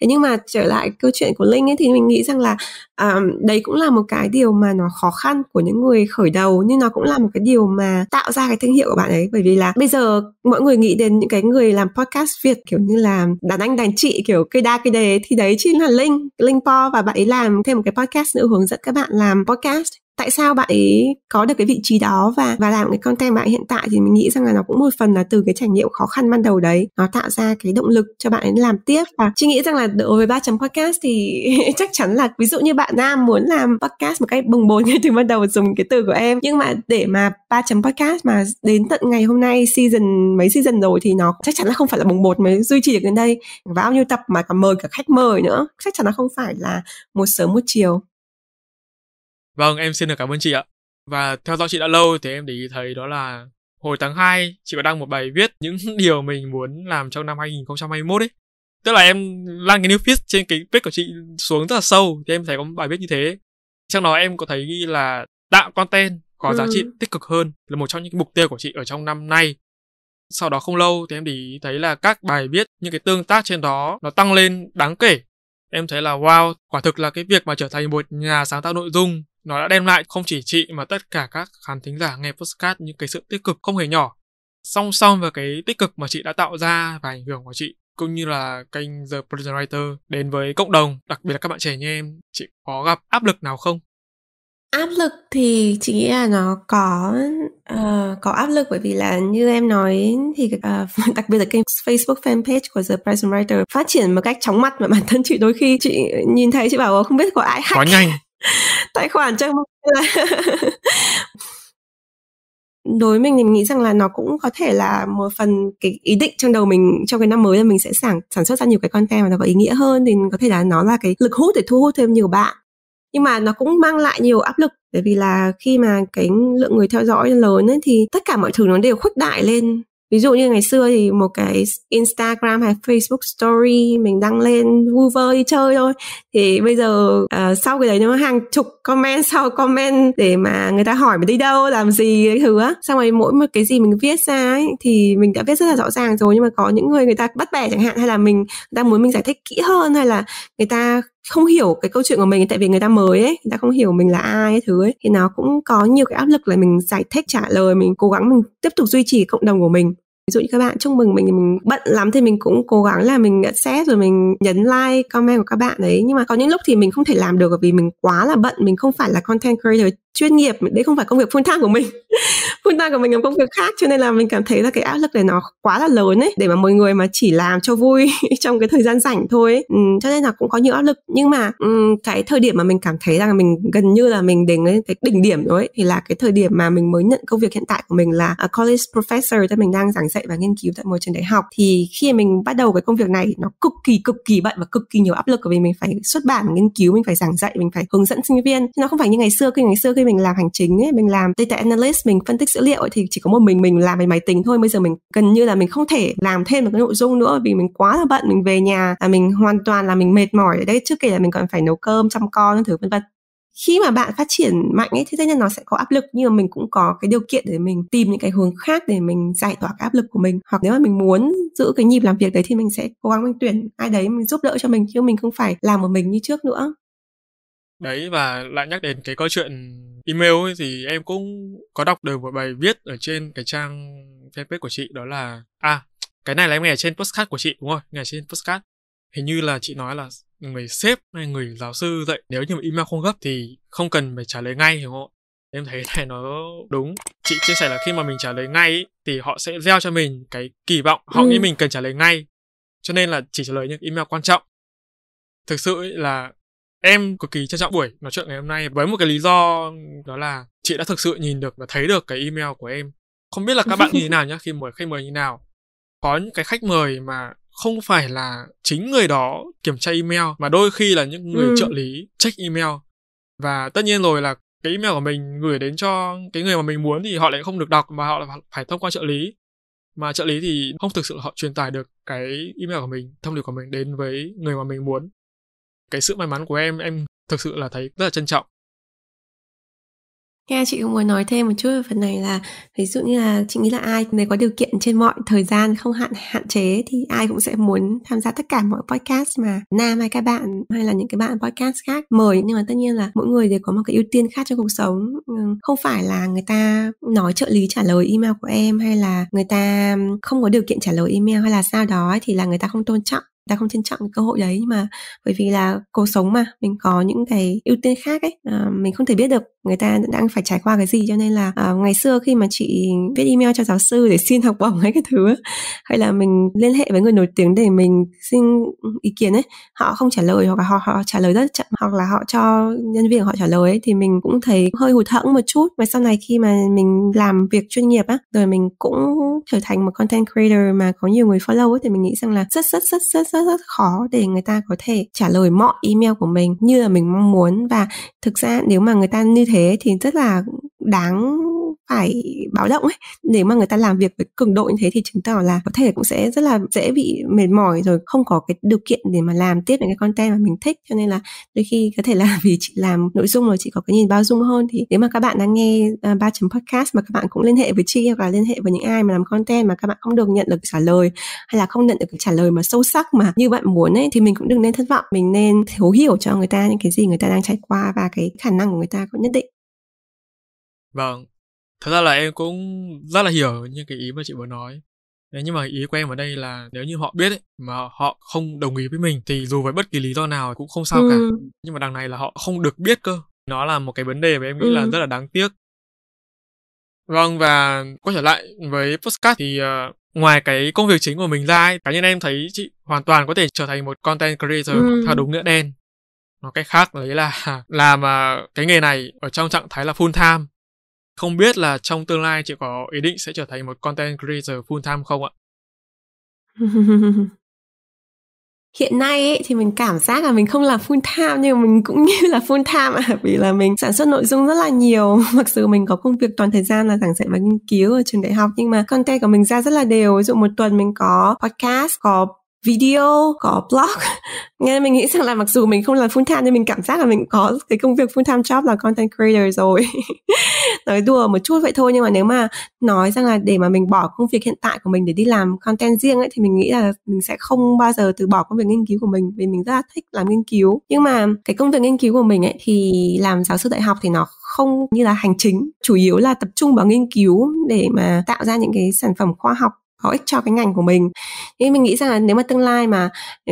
thế nhưng mà trở lại câu chuyện của linh ấy thì mình nghĩ rằng là um, đấy cũng là một cái điều mà nó khó khăn của những người khởi đầu nhưng nó cũng là một cái điều mà tạo ra cái thương hiệu của bạn ấy bởi vì là bây giờ mọi người nghĩ đến những cái người làm podcast việt kiểu như là đàn anh đàn chị kiểu cây đa cây đề thì đấy chính là linh linh po và bạn ấy làm thêm một cái podcast nữa hướng dẫn các bạn làm podcast tại sao bạn ấy có được cái vị trí đó và và làm cái content bạn hiện tại thì mình nghĩ rằng là nó cũng một phần là từ cái trải nghiệm khó khăn ban đầu đấy nó tạo ra cái động lực cho bạn ấy làm tiếp và chị nghĩ rằng là đối với ba chấm podcast thì chắc chắn là ví dụ như bạn nam muốn làm podcast một cách bồng bồn như từ ban đầu dùng cái từ của em nhưng mà để mà ba chấm podcast mà đến tận ngày hôm nay season mấy season rồi thì nó chắc chắn là không phải là bồng bột mới duy trì được đến đây và bao nhiêu tập mà còn mời cả khách mời nữa chắc chắn là không phải là một sớm một chiều Vâng, em xin được cảm ơn chị ạ. Và theo dõi chị đã lâu thì em để ý thấy đó là hồi tháng 2 chị có đăng một bài viết những điều mình muốn làm trong năm 2021 ấy. Tức là em lan cái new feed trên cái page của chị xuống rất là sâu thì em thấy có một bài viết như thế. Trong đó em có thấy ghi là tạo content có giá trị ừ. tích cực hơn là một trong những mục tiêu của chị ở trong năm nay. Sau đó không lâu thì em để ý thấy là các bài viết những cái tương tác trên đó nó tăng lên đáng kể. Em thấy là wow, quả thực là cái việc mà trở thành một nhà sáng tạo nội dung nó đã đem lại không chỉ chị mà tất cả các khán thính giả nghe podcast những cái sự tích cực không hề nhỏ. Song song với cái tích cực mà chị đã tạo ra và ảnh hưởng của chị cũng như là kênh The Producer Writer đến với cộng đồng, đặc biệt là các bạn trẻ như em, chị có gặp áp lực nào không? áp lực thì chị nghĩ là nó có uh, có áp lực bởi vì là như em nói thì uh, đặc biệt là kênh Facebook fanpage của The Present Writer phát triển một cách chóng mặt mà bản thân chị đôi khi chị nhìn thấy chị bảo không biết có ai hack quá nhanh tài khoản chắc đối với mình thì mình nghĩ rằng là nó cũng có thể là một phần cái ý định trong đầu mình trong cái năm mới là mình sẽ sản sản xuất ra nhiều cái content mà nó có ý nghĩa hơn thì có thể là nó là cái lực hút để thu hút thêm nhiều bạn nhưng mà nó cũng mang lại nhiều áp lực bởi vì là khi mà cái lượng người theo dõi lớn ấy, thì tất cả mọi thứ nó đều khuếch đại lên ví dụ như ngày xưa thì một cái Instagram hay Facebook Story mình đăng lên vu vơ đi chơi thôi thì bây giờ uh, sau cái đấy nó hàng chục comment sau comment để mà người ta hỏi mình đi đâu làm gì cái thứ á xong rồi mỗi một cái gì mình viết ra ấy thì mình đã viết rất là rõ ràng rồi nhưng mà có những người người ta bắt bẻ chẳng hạn hay là mình người ta muốn mình giải thích kỹ hơn hay là người ta không hiểu cái câu chuyện của mình tại vì người ta mới ấy người ta không hiểu mình là ai ấy thứ ấy thì nó cũng có nhiều cái áp lực là mình giải thích trả lời mình cố gắng mình tiếp tục duy trì cộng đồng của mình ví dụ như các bạn chúc mừng mình mình bận lắm thì mình cũng cố gắng là mình sẽ rồi mình nhấn like comment của các bạn đấy nhưng mà có những lúc thì mình không thể làm được vì mình quá là bận mình không phải là content creator chuyên nghiệp đấy không phải công việc full time của mình full time của mình làm công việc khác cho nên là mình cảm thấy là cái áp lực này nó quá là lớn ấy để mà mọi người mà chỉ làm cho vui trong cái thời gian rảnh thôi ấy. Ừ, cho nên là cũng có nhiều áp lực nhưng mà um, cái thời điểm mà mình cảm thấy rằng mình gần như là mình đến cái đỉnh điểm rồi thì là cái thời điểm mà mình mới nhận công việc hiện tại của mình là uh, college professor tức mình đang giảng dạy và nghiên cứu tại một trường đại học thì khi mình bắt đầu cái công việc này nó cực kỳ cực kỳ bận và cực kỳ nhiều áp lực bởi vì mình phải xuất bản nghiên cứu mình phải giảng dạy mình phải hướng dẫn sinh viên nó không phải như ngày xưa khi ngày xưa khi mình làm hành chính ấy mình làm data analyst mình phân tích dữ liệu ấy, thì chỉ có một mình mình làm về máy tính thôi bây giờ mình gần như là mình không thể làm thêm một cái nội dung nữa vì mình quá là bận mình về nhà là mình hoàn toàn là mình mệt mỏi ở đây trước kể là mình còn phải nấu cơm chăm con thứ vân vân khi mà bạn phát triển mạnh ấy thì tất nhiên nó sẽ có áp lực nhưng mà mình cũng có cái điều kiện để mình tìm những cái hướng khác để mình giải tỏa cái áp lực của mình hoặc nếu mà mình muốn giữ cái nhịp làm việc đấy thì mình sẽ cố gắng mình tuyển ai đấy mình giúp đỡ cho mình chứ mình không phải làm một mình như trước nữa Đấy và lại nhắc đến cái câu chuyện email ấy thì em cũng có đọc được một bài viết ở trên cái trang fanpage của chị đó là à cái này là em nghe ở trên postcard của chị đúng không nghe ở trên postcard. Hình như là chị nói là người sếp hay người giáo sư dạy nếu như mà email không gấp thì không cần phải trả lời ngay hiểu không em thấy này nó đúng chị chia sẻ là khi mà mình trả lời ngay ý, thì họ sẽ gieo cho mình cái kỳ vọng họ ừ. nghĩ mình cần trả lời ngay cho nên là chỉ trả lời những email quan trọng thực sự ý là em cực kỳ trân trọng buổi nói chuyện ngày hôm nay với một cái lý do đó là chị đã thực sự nhìn được và thấy được cái email của em không biết là các bạn như thế nào nhá khi mời khách mời như nào có những cái khách mời mà không phải là chính người đó kiểm tra email mà đôi khi là những người ừ. trợ lý check email và tất nhiên rồi là cái email của mình gửi đến cho cái người mà mình muốn thì họ lại không được đọc mà họ phải thông qua trợ lý mà trợ lý thì không thực sự họ truyền tải được cái email của mình thông điệp của mình đến với người mà mình muốn cái sự may mắn của em em thực sự là thấy rất là trân trọng Nghe chị cũng muốn nói thêm một chút về phần này là ví dụ như là chị nghĩ là ai nếu có điều kiện trên mọi thời gian không hạn hạn chế thì ai cũng sẽ muốn tham gia tất cả mọi podcast mà Nam hay các bạn hay là những cái bạn podcast khác mời nhưng mà tất nhiên là mỗi người đều có một cái ưu tiên khác trong cuộc sống ừ, không phải là người ta nói trợ lý trả lời email của em hay là người ta không có điều kiện trả lời email hay là sao đó thì là người ta không tôn trọng ta không trân trọng cái cơ hội đấy nhưng mà bởi vì là cuộc sống mà mình có những cái ưu tiên khác ấy à, mình không thể biết được người ta đang phải trải qua cái gì cho nên là à, ngày xưa khi mà chị viết email cho giáo sư để xin học bổng hay cái thứ hay là mình liên hệ với người nổi tiếng để mình xin ý kiến ấy họ không trả lời hoặc là họ, họ trả lời rất chậm hoặc là họ cho nhân viên họ trả lời ấy, thì mình cũng thấy hơi hụt hẫng một chút mà sau này khi mà mình làm việc chuyên nghiệp á rồi mình cũng trở thành một content creator mà có nhiều người follow ấy, thì mình nghĩ rằng là rất rất rất rất rất rất khó để người ta có thể trả lời mọi email của mình như là mình mong muốn và thực ra nếu mà người ta như thế thì rất là đáng phải báo động ấy nếu mà người ta làm việc với cường độ như thế thì chứng tỏ là có thể cũng sẽ rất là dễ bị mệt mỏi rồi không có cái điều kiện để mà làm tiếp những cái content mà mình thích cho nên là đôi khi có thể là vì chị làm nội dung rồi chị có cái nhìn bao dung hơn thì nếu mà các bạn đang nghe à, ba uh, chấm podcast mà các bạn cũng liên hệ với chị hoặc là liên hệ với những ai mà làm content mà các bạn không được nhận được trả lời hay là không nhận được trả lời mà sâu sắc mà như bạn muốn ấy thì mình cũng đừng nên thất vọng mình nên thấu hiểu cho người ta những cái gì người ta đang trải qua và cái khả năng của người ta cũng nhất định Vâng, thật ra là em cũng rất là hiểu những cái ý mà chị vừa nói Đấy, nhưng mà ý của em ở đây là nếu như họ biết ấy, mà họ không đồng ý với mình thì dù với bất kỳ lý do nào cũng không sao ừ. cả nhưng mà đằng này là họ không được biết cơ nó là một cái vấn đề mà em nghĩ ừ. là rất là đáng tiếc vâng và quay trở lại với postcard thì uh, ngoài cái công việc chính của mình ra ấy, cá nhân em thấy chị hoàn toàn có thể trở thành một content creator ừ. theo đúng nghĩa đen nói cách khác đấy là làm uh, cái nghề này ở trong trạng thái là full time không biết là trong tương lai chị có ý định sẽ trở thành một content creator full time không ạ? hiện nay ấy, thì mình cảm giác là mình không là full time nhưng mình cũng như là full time à, vì là mình sản xuất nội dung rất là nhiều mặc dù mình có công việc toàn thời gian là giảng dạy và nghiên cứu ở trường đại học nhưng mà content của mình ra rất là đều ví dụ một tuần mình có podcast có video có blog nghe mình nghĩ rằng là mặc dù mình không làm full time nhưng mình cảm giác là mình có cái công việc full time job là content creator rồi nói đùa một chút vậy thôi nhưng mà nếu mà nói rằng là để mà mình bỏ công việc hiện tại của mình để đi làm content riêng ấy thì mình nghĩ là mình sẽ không bao giờ từ bỏ công việc nghiên cứu của mình vì mình rất là thích làm nghiên cứu nhưng mà cái công việc nghiên cứu của mình ấy thì làm giáo sư đại học thì nó không như là hành chính chủ yếu là tập trung vào nghiên cứu để mà tạo ra những cái sản phẩm khoa học có ích cho cái ngành của mình thế mình nghĩ rằng là nếu mà tương lai mà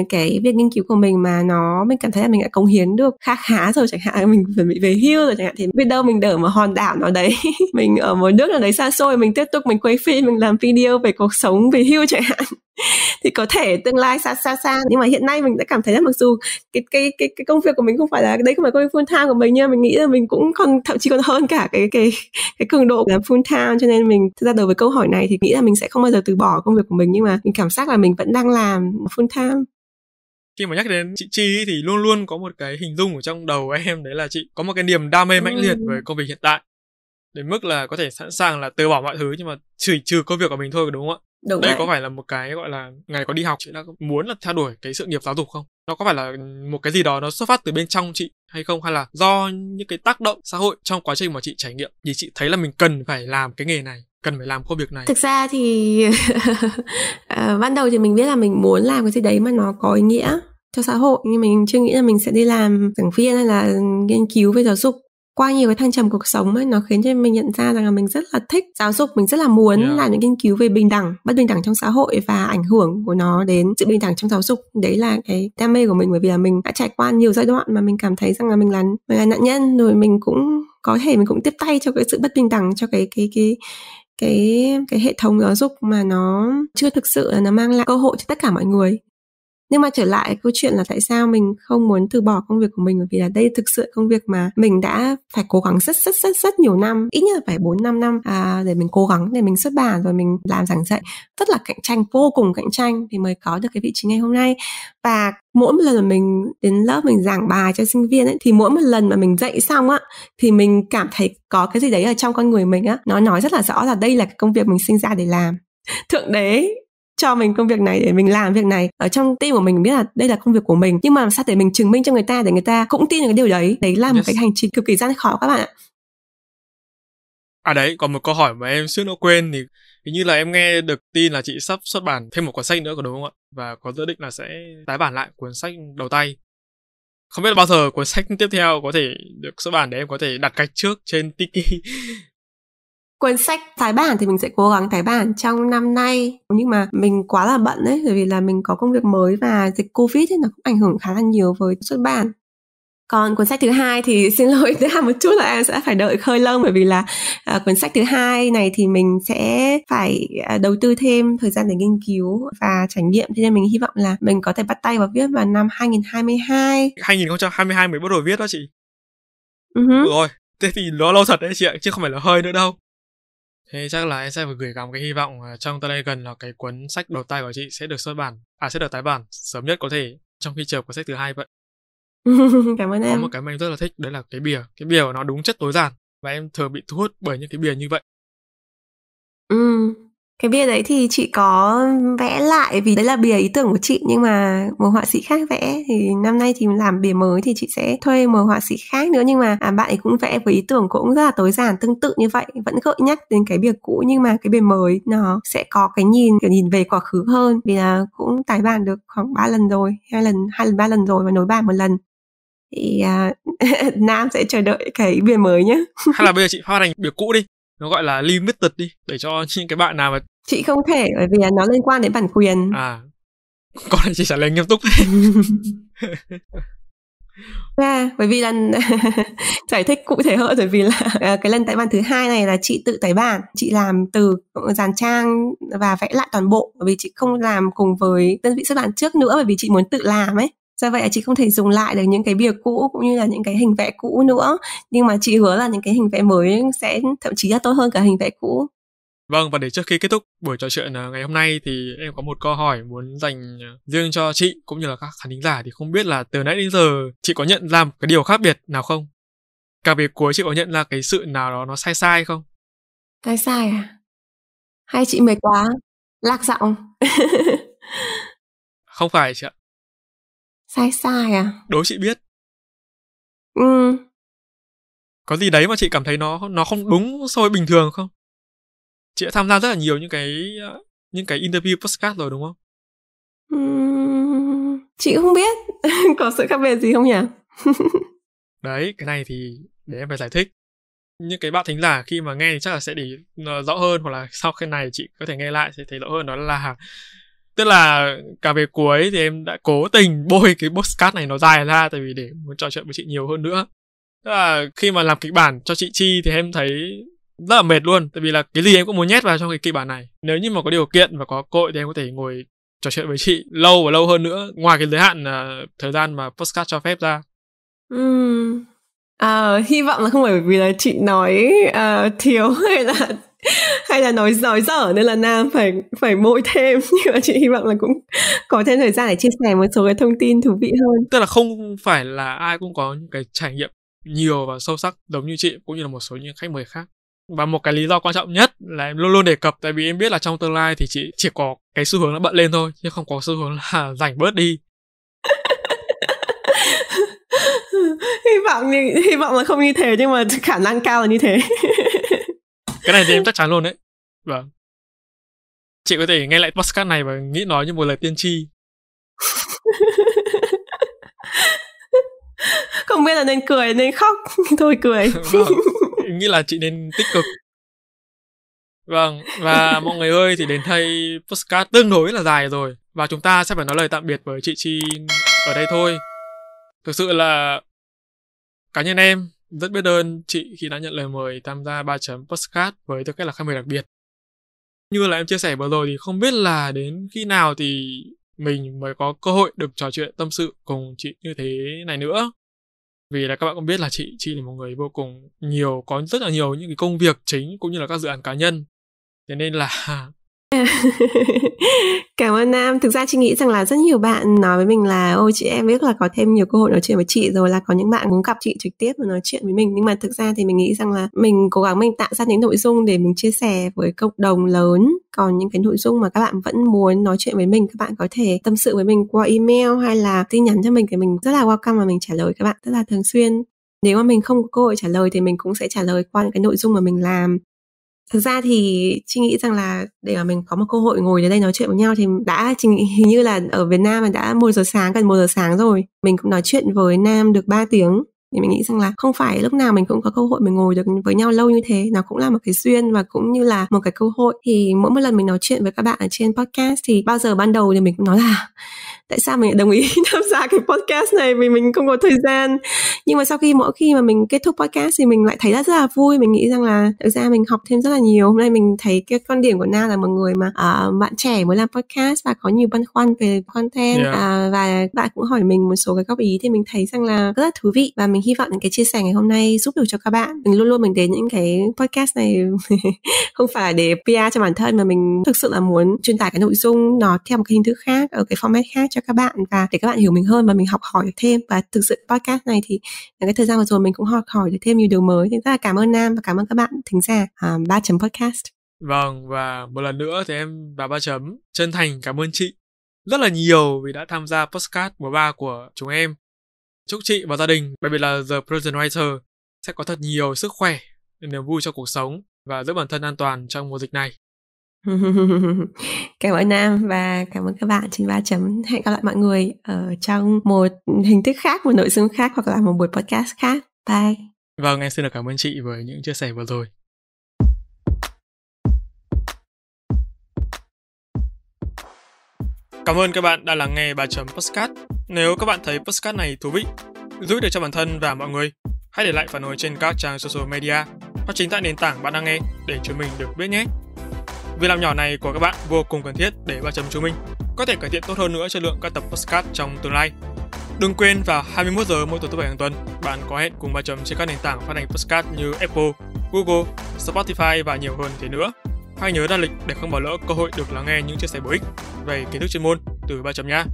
cái việc nghiên cứu của mình mà nó mình cảm thấy là mình đã cống hiến được khá khá rồi chẳng hạn mình chuẩn bị về hưu rồi chẳng hạn thì biết đâu mình đỡ mà hòn đảo nào đấy mình ở một nước nào đấy xa xôi mình tiếp tục mình quay phim mình làm video về cuộc sống về hưu chẳng hạn thì có thể tương lai xa xa xa nhưng mà hiện nay mình đã cảm thấy là mặc dù cái cái cái, cái công việc của mình không phải là đấy không phải công việc full time của mình nhưng mà mình nghĩ là mình cũng còn thậm chí còn hơn cả cái cái cái cường độ làm full time cho nên mình ra đầu với câu hỏi này thì nghĩ là mình sẽ không bao giờ từ bỏ công việc của mình nhưng mà mình cảm giác là mình vẫn đang làm full time khi mà nhắc đến chị Chi thì luôn luôn có một cái hình dung ở trong đầu em đấy là chị có một cái niềm đam mê mãnh liệt với công việc hiện tại đến mức là có thể sẵn sàng là từ bỏ mọi thứ nhưng mà chỉ trừ công việc của mình thôi đúng không ạ Đúng Đây vậy. có phải là một cái gọi là ngày có đi học chị đã muốn là theo đuổi cái sự nghiệp giáo dục không? Nó có phải là một cái gì đó nó xuất phát từ bên trong chị hay không hay là do những cái tác động xã hội trong quá trình mà chị trải nghiệm thì chị thấy là mình cần phải làm cái nghề này cần phải làm công việc này thực ra thì ờ, ban đầu thì mình biết là mình muốn làm cái gì đấy mà nó có ý nghĩa cho xã hội nhưng mình chưa nghĩ là mình sẽ đi làm giảng viên hay là nghiên cứu về giáo dục qua nhiều cái thăng trầm cuộc sống ấy nó khiến cho mình nhận ra rằng là mình rất là thích giáo dục mình rất là muốn yeah. làm những nghiên cứu về bình đẳng bất bình đẳng trong xã hội và ảnh hưởng của nó đến sự bình đẳng trong giáo dục đấy là cái đam mê của mình bởi vì là mình đã trải qua nhiều giai đoạn mà mình cảm thấy rằng là mình là mình là nạn nhân rồi mình cũng có thể mình cũng tiếp tay cho cái sự bất bình đẳng cho cái cái cái cái cái hệ thống giáo dục mà nó chưa thực sự là nó mang lại cơ hội cho tất cả mọi người nhưng mà trở lại câu chuyện là tại sao mình không muốn từ bỏ công việc của mình bởi vì là đây thực sự công việc mà mình đã phải cố gắng rất rất rất rất nhiều năm ít nhất là phải bốn năm năm à, để mình cố gắng để mình xuất bản rồi mình làm giảng dạy rất là cạnh tranh vô cùng cạnh tranh thì mới có được cái vị trí ngày hôm nay và mỗi một lần mà mình đến lớp mình giảng bài cho sinh viên ấy thì mỗi một lần mà mình dạy xong á thì mình cảm thấy có cái gì đấy ở trong con người mình á nó nói rất là rõ là đây là cái công việc mình sinh ra để làm thượng đế cho mình công việc này để mình làm việc này ở trong tim của mình biết là đây là công việc của mình nhưng mà sao để mình chứng minh cho người ta để người ta cũng tin được cái điều đấy đấy là yes. một cái hành trình cực kỳ gian khó các bạn ạ À đấy, còn một câu hỏi mà em suýt nữa quên thì hình như là em nghe được tin là chị sắp xuất bản thêm một cuốn sách nữa có đúng không ạ? Và có dự định là sẽ tái bản lại cuốn sách đầu tay. Không biết là bao giờ cuốn sách tiếp theo có thể được xuất bản để em có thể đặt cách trước trên Tiki cuốn sách tái bản thì mình sẽ cố gắng tái bản trong năm nay nhưng mà mình quá là bận đấy bởi vì là mình có công việc mới và dịch covid thì nó cũng ảnh hưởng khá là nhiều với xuất bản còn cuốn sách thứ hai thì xin lỗi ra một chút là em sẽ phải đợi hơi lâu bởi vì là à, cuốn sách thứ hai này thì mình sẽ phải à, đầu tư thêm thời gian để nghiên cứu và trải nghiệm thế nên mình hy vọng là mình có thể bắt tay vào viết vào năm 2022 2022 mới bắt đầu viết đó chị uh-huh. Ừ rồi thế thì nó lâu thật đấy chị ạ chứ không phải là hơi nữa đâu Thế chắc là em sẽ phải gửi gắm cái hy vọng à, trong tương lai gần là cái cuốn sách đầu tay của chị sẽ được xuất bản, à sẽ được tái bản sớm nhất có thể trong khi chờ cuốn sách thứ hai vậy. Cảm ơn em. Có một cái mà em rất là thích đấy là cái bìa, cái bìa của nó đúng chất tối giản và em thường bị thu hút bởi những cái bìa như vậy. Ừ, cái bia đấy thì chị có vẽ lại vì đấy là bìa ý tưởng của chị nhưng mà một họa sĩ khác vẽ thì năm nay thì làm bìa mới thì chị sẽ thuê một họa sĩ khác nữa nhưng mà à, bạn ấy cũng vẽ với ý tưởng cũng rất là tối giản tương tự như vậy vẫn gợi nhắc đến cái bìa cũ nhưng mà cái bìa mới nó sẽ có cái nhìn kiểu nhìn về quá khứ hơn vì là cũng tái bản được khoảng 3 lần rồi hai lần hai lần ba lần rồi và nối bản một lần thì à, Nam sẽ chờ đợi cái bìa mới nhé hay là bây giờ chị pha thành bìa cũ đi nó gọi là limited đi để cho những cái bạn nào mà chị không thể bởi vì nó liên quan đến bản quyền à con chị chỉ trả lời nghiêm túc À, bởi vì là giải thích cụ thể hơn bởi vì là à, cái lần tái bản thứ hai này là chị tự tái bản chị làm từ dàn trang và vẽ lại toàn bộ bởi vì chị không làm cùng với đơn vị xuất bản trước nữa bởi vì chị muốn tự làm ấy do vậy là chị không thể dùng lại được những cái bìa cũ cũng như là những cái hình vẽ cũ nữa nhưng mà chị hứa là những cái hình vẽ mới sẽ thậm chí là tốt hơn cả hình vẽ cũ Vâng và để trước khi kết thúc buổi trò chuyện à, ngày hôm nay thì em có một câu hỏi muốn dành à, riêng cho chị cũng như là các khán thính giả thì không biết là từ nãy đến giờ chị có nhận ra một cái điều khác biệt nào không? Cả về cuối chị có nhận ra cái sự nào đó nó sai sai không? Sai sai à? Hay chị mệt quá? Lạc giọng? không phải chị ạ sai sai à đố chị biết ừ có gì đấy mà chị cảm thấy nó nó không đúng so với bình thường không chị đã tham gia rất là nhiều những cái những cái interview podcast rồi đúng không ừ, chị không biết có sự khác biệt gì không nhỉ đấy cái này thì để em phải giải thích những cái bạn thính giả khi mà nghe thì chắc là sẽ để rõ hơn hoặc là sau cái này chị có thể nghe lại sẽ thấy rõ hơn đó là tức là cả về cuối thì em đã cố tình bôi cái postcard này nó dài ra tại vì để muốn trò chuyện với chị nhiều hơn nữa tức là khi mà làm kịch bản cho chị chi thì em thấy rất là mệt luôn tại vì là cái gì em cũng muốn nhét vào trong cái kịch bản này nếu như mà có điều kiện và có cội thì em có thể ngồi trò chuyện với chị lâu và lâu hơn nữa ngoài cái giới hạn uh, thời gian mà postcard cho phép ra ừ. à, hy vọng là không phải vì là chị nói uh, thiếu hay là hay là nói giỏi dở nên là nam phải phải bôi thêm nhưng mà chị hy vọng là cũng có thêm thời gian để chia sẻ một số cái thông tin thú vị hơn tức là không phải là ai cũng có những cái trải nghiệm nhiều và sâu sắc giống như chị cũng như là một số những khách mời khác và một cái lý do quan trọng nhất là em luôn luôn đề cập tại vì em biết là trong tương lai thì chị chỉ có cái xu hướng nó bận lên thôi chứ không có xu hướng là rảnh bớt đi hy vọng hy vọng là không như thế nhưng mà khả năng cao là như thế cái này thì em chắc chắn luôn đấy vâng chị có thể nghe lại podcast này và nghĩ nói như một lời tiên tri không biết là nên cười nên khóc thôi cười vâng. nghĩ là chị nên tích cực vâng và mọi người ơi thì đến thay podcast tương đối là dài rồi và chúng ta sẽ phải nói lời tạm biệt với chị chi ở đây thôi thực sự là cá nhân em rất biết ơn chị khi đã nhận lời mời tham gia 3 chấm postcard với tư cách là khách mời đặc biệt. Như là em chia sẻ vừa rồi thì không biết là đến khi nào thì mình mới có cơ hội được trò chuyện tâm sự cùng chị như thế này nữa. Vì là các bạn cũng biết là chị, chị là một người vô cùng nhiều, có rất là nhiều những cái công việc chính cũng như là các dự án cá nhân. Thế nên là cảm ơn Nam. Thực ra chị nghĩ rằng là rất nhiều bạn nói với mình là ôi chị em biết là có thêm nhiều cơ hội nói chuyện với chị rồi là có những bạn muốn gặp chị trực tiếp và nói chuyện với mình nhưng mà thực ra thì mình nghĩ rằng là mình cố gắng mình tạo ra những nội dung để mình chia sẻ với cộng đồng lớn còn những cái nội dung mà các bạn vẫn muốn nói chuyện với mình các bạn có thể tâm sự với mình qua email hay là tin nhắn cho mình thì mình rất là welcome và mình trả lời các bạn rất là thường xuyên nếu mà mình không có cơ hội trả lời thì mình cũng sẽ trả lời qua những cái nội dung mà mình làm thực ra thì chị nghĩ rằng là để mà mình có một cơ hội ngồi đến đây nói chuyện với nhau thì đã hình như là ở Việt Nam mình đã một giờ sáng gần một giờ sáng rồi mình cũng nói chuyện với Nam được 3 tiếng thì mình nghĩ rằng là không phải lúc nào mình cũng có cơ hội mình ngồi được với nhau lâu như thế nó cũng là một cái duyên và cũng như là một cái cơ hội thì mỗi một lần mình nói chuyện với các bạn ở trên podcast thì bao giờ ban đầu thì mình cũng nói là tại sao mình đồng ý tham gia cái podcast này vì mình không có thời gian nhưng mà sau khi mỗi khi mà mình kết thúc podcast thì mình lại thấy rất, rất là vui mình nghĩ rằng là thực ra mình học thêm rất là nhiều hôm nay mình thấy cái quan điểm của Na là một người mà uh, bạn trẻ mới làm podcast và có nhiều băn khoăn về content yeah. uh, và bạn cũng hỏi mình một số cái góp ý thì mình thấy rằng là rất là thú vị và mình hy vọng những cái chia sẻ ngày hôm nay giúp được cho các bạn mình luôn luôn mình đến những cái podcast này không phải để PR cho bản thân mà mình thực sự là muốn truyền tải cái nội dung nó theo một cái hình thức khác ở cái format khác cho các bạn và để các bạn hiểu mình hơn và mình học hỏi thêm và thực sự podcast này thì cái thời gian vừa rồi mình cũng học hỏi được thêm nhiều điều mới thì rất là cảm ơn Nam và cảm ơn các bạn thính giả à, ba chấm podcast Vâng và một lần nữa thì em và ba chấm chân thành cảm ơn chị rất là nhiều vì đã tham gia podcast mùa ba của chúng em. Chúc chị và gia đình, đặc biệt là The Prison Writer sẽ có thật nhiều sức khỏe, niềm vui cho cuộc sống và giữ bản thân an toàn trong mùa dịch này. cảm ơn Nam và cảm ơn các bạn trên ba chấm. Hẹn gặp lại mọi người ở trong một hình thức khác, một nội dung khác hoặc là một buổi podcast khác. Bye. Vâng, em xin được cảm ơn chị với những chia sẻ vừa rồi. Cảm ơn các bạn đã lắng nghe 3 chấm podcast. Nếu các bạn thấy podcast này thú vị, giúp được cho bản thân và mọi người, hãy để lại phản hồi trên các trang social media hoặc chính tại nền tảng bạn đang nghe để chúng mình được biết nhé. Việc làm nhỏ này của các bạn vô cùng cần thiết để ba chấm chứng minh có thể cải thiện tốt hơn nữa chất lượng các tập podcast trong tương lai. Đừng quên vào 21 giờ mỗi tuần thứ bảy hàng tuần, bạn có hẹn cùng ba chấm trên các nền tảng phát hành podcast như Apple, Google, Spotify và nhiều hơn thế nữa. Hãy nhớ đăng lịch để không bỏ lỡ cơ hội được lắng nghe những chia sẻ bổ ích về kiến thức chuyên môn từ ba chấm nha.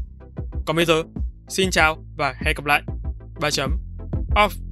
Còn bây giờ, xin chào và hẹn gặp lại. Ba chấm off.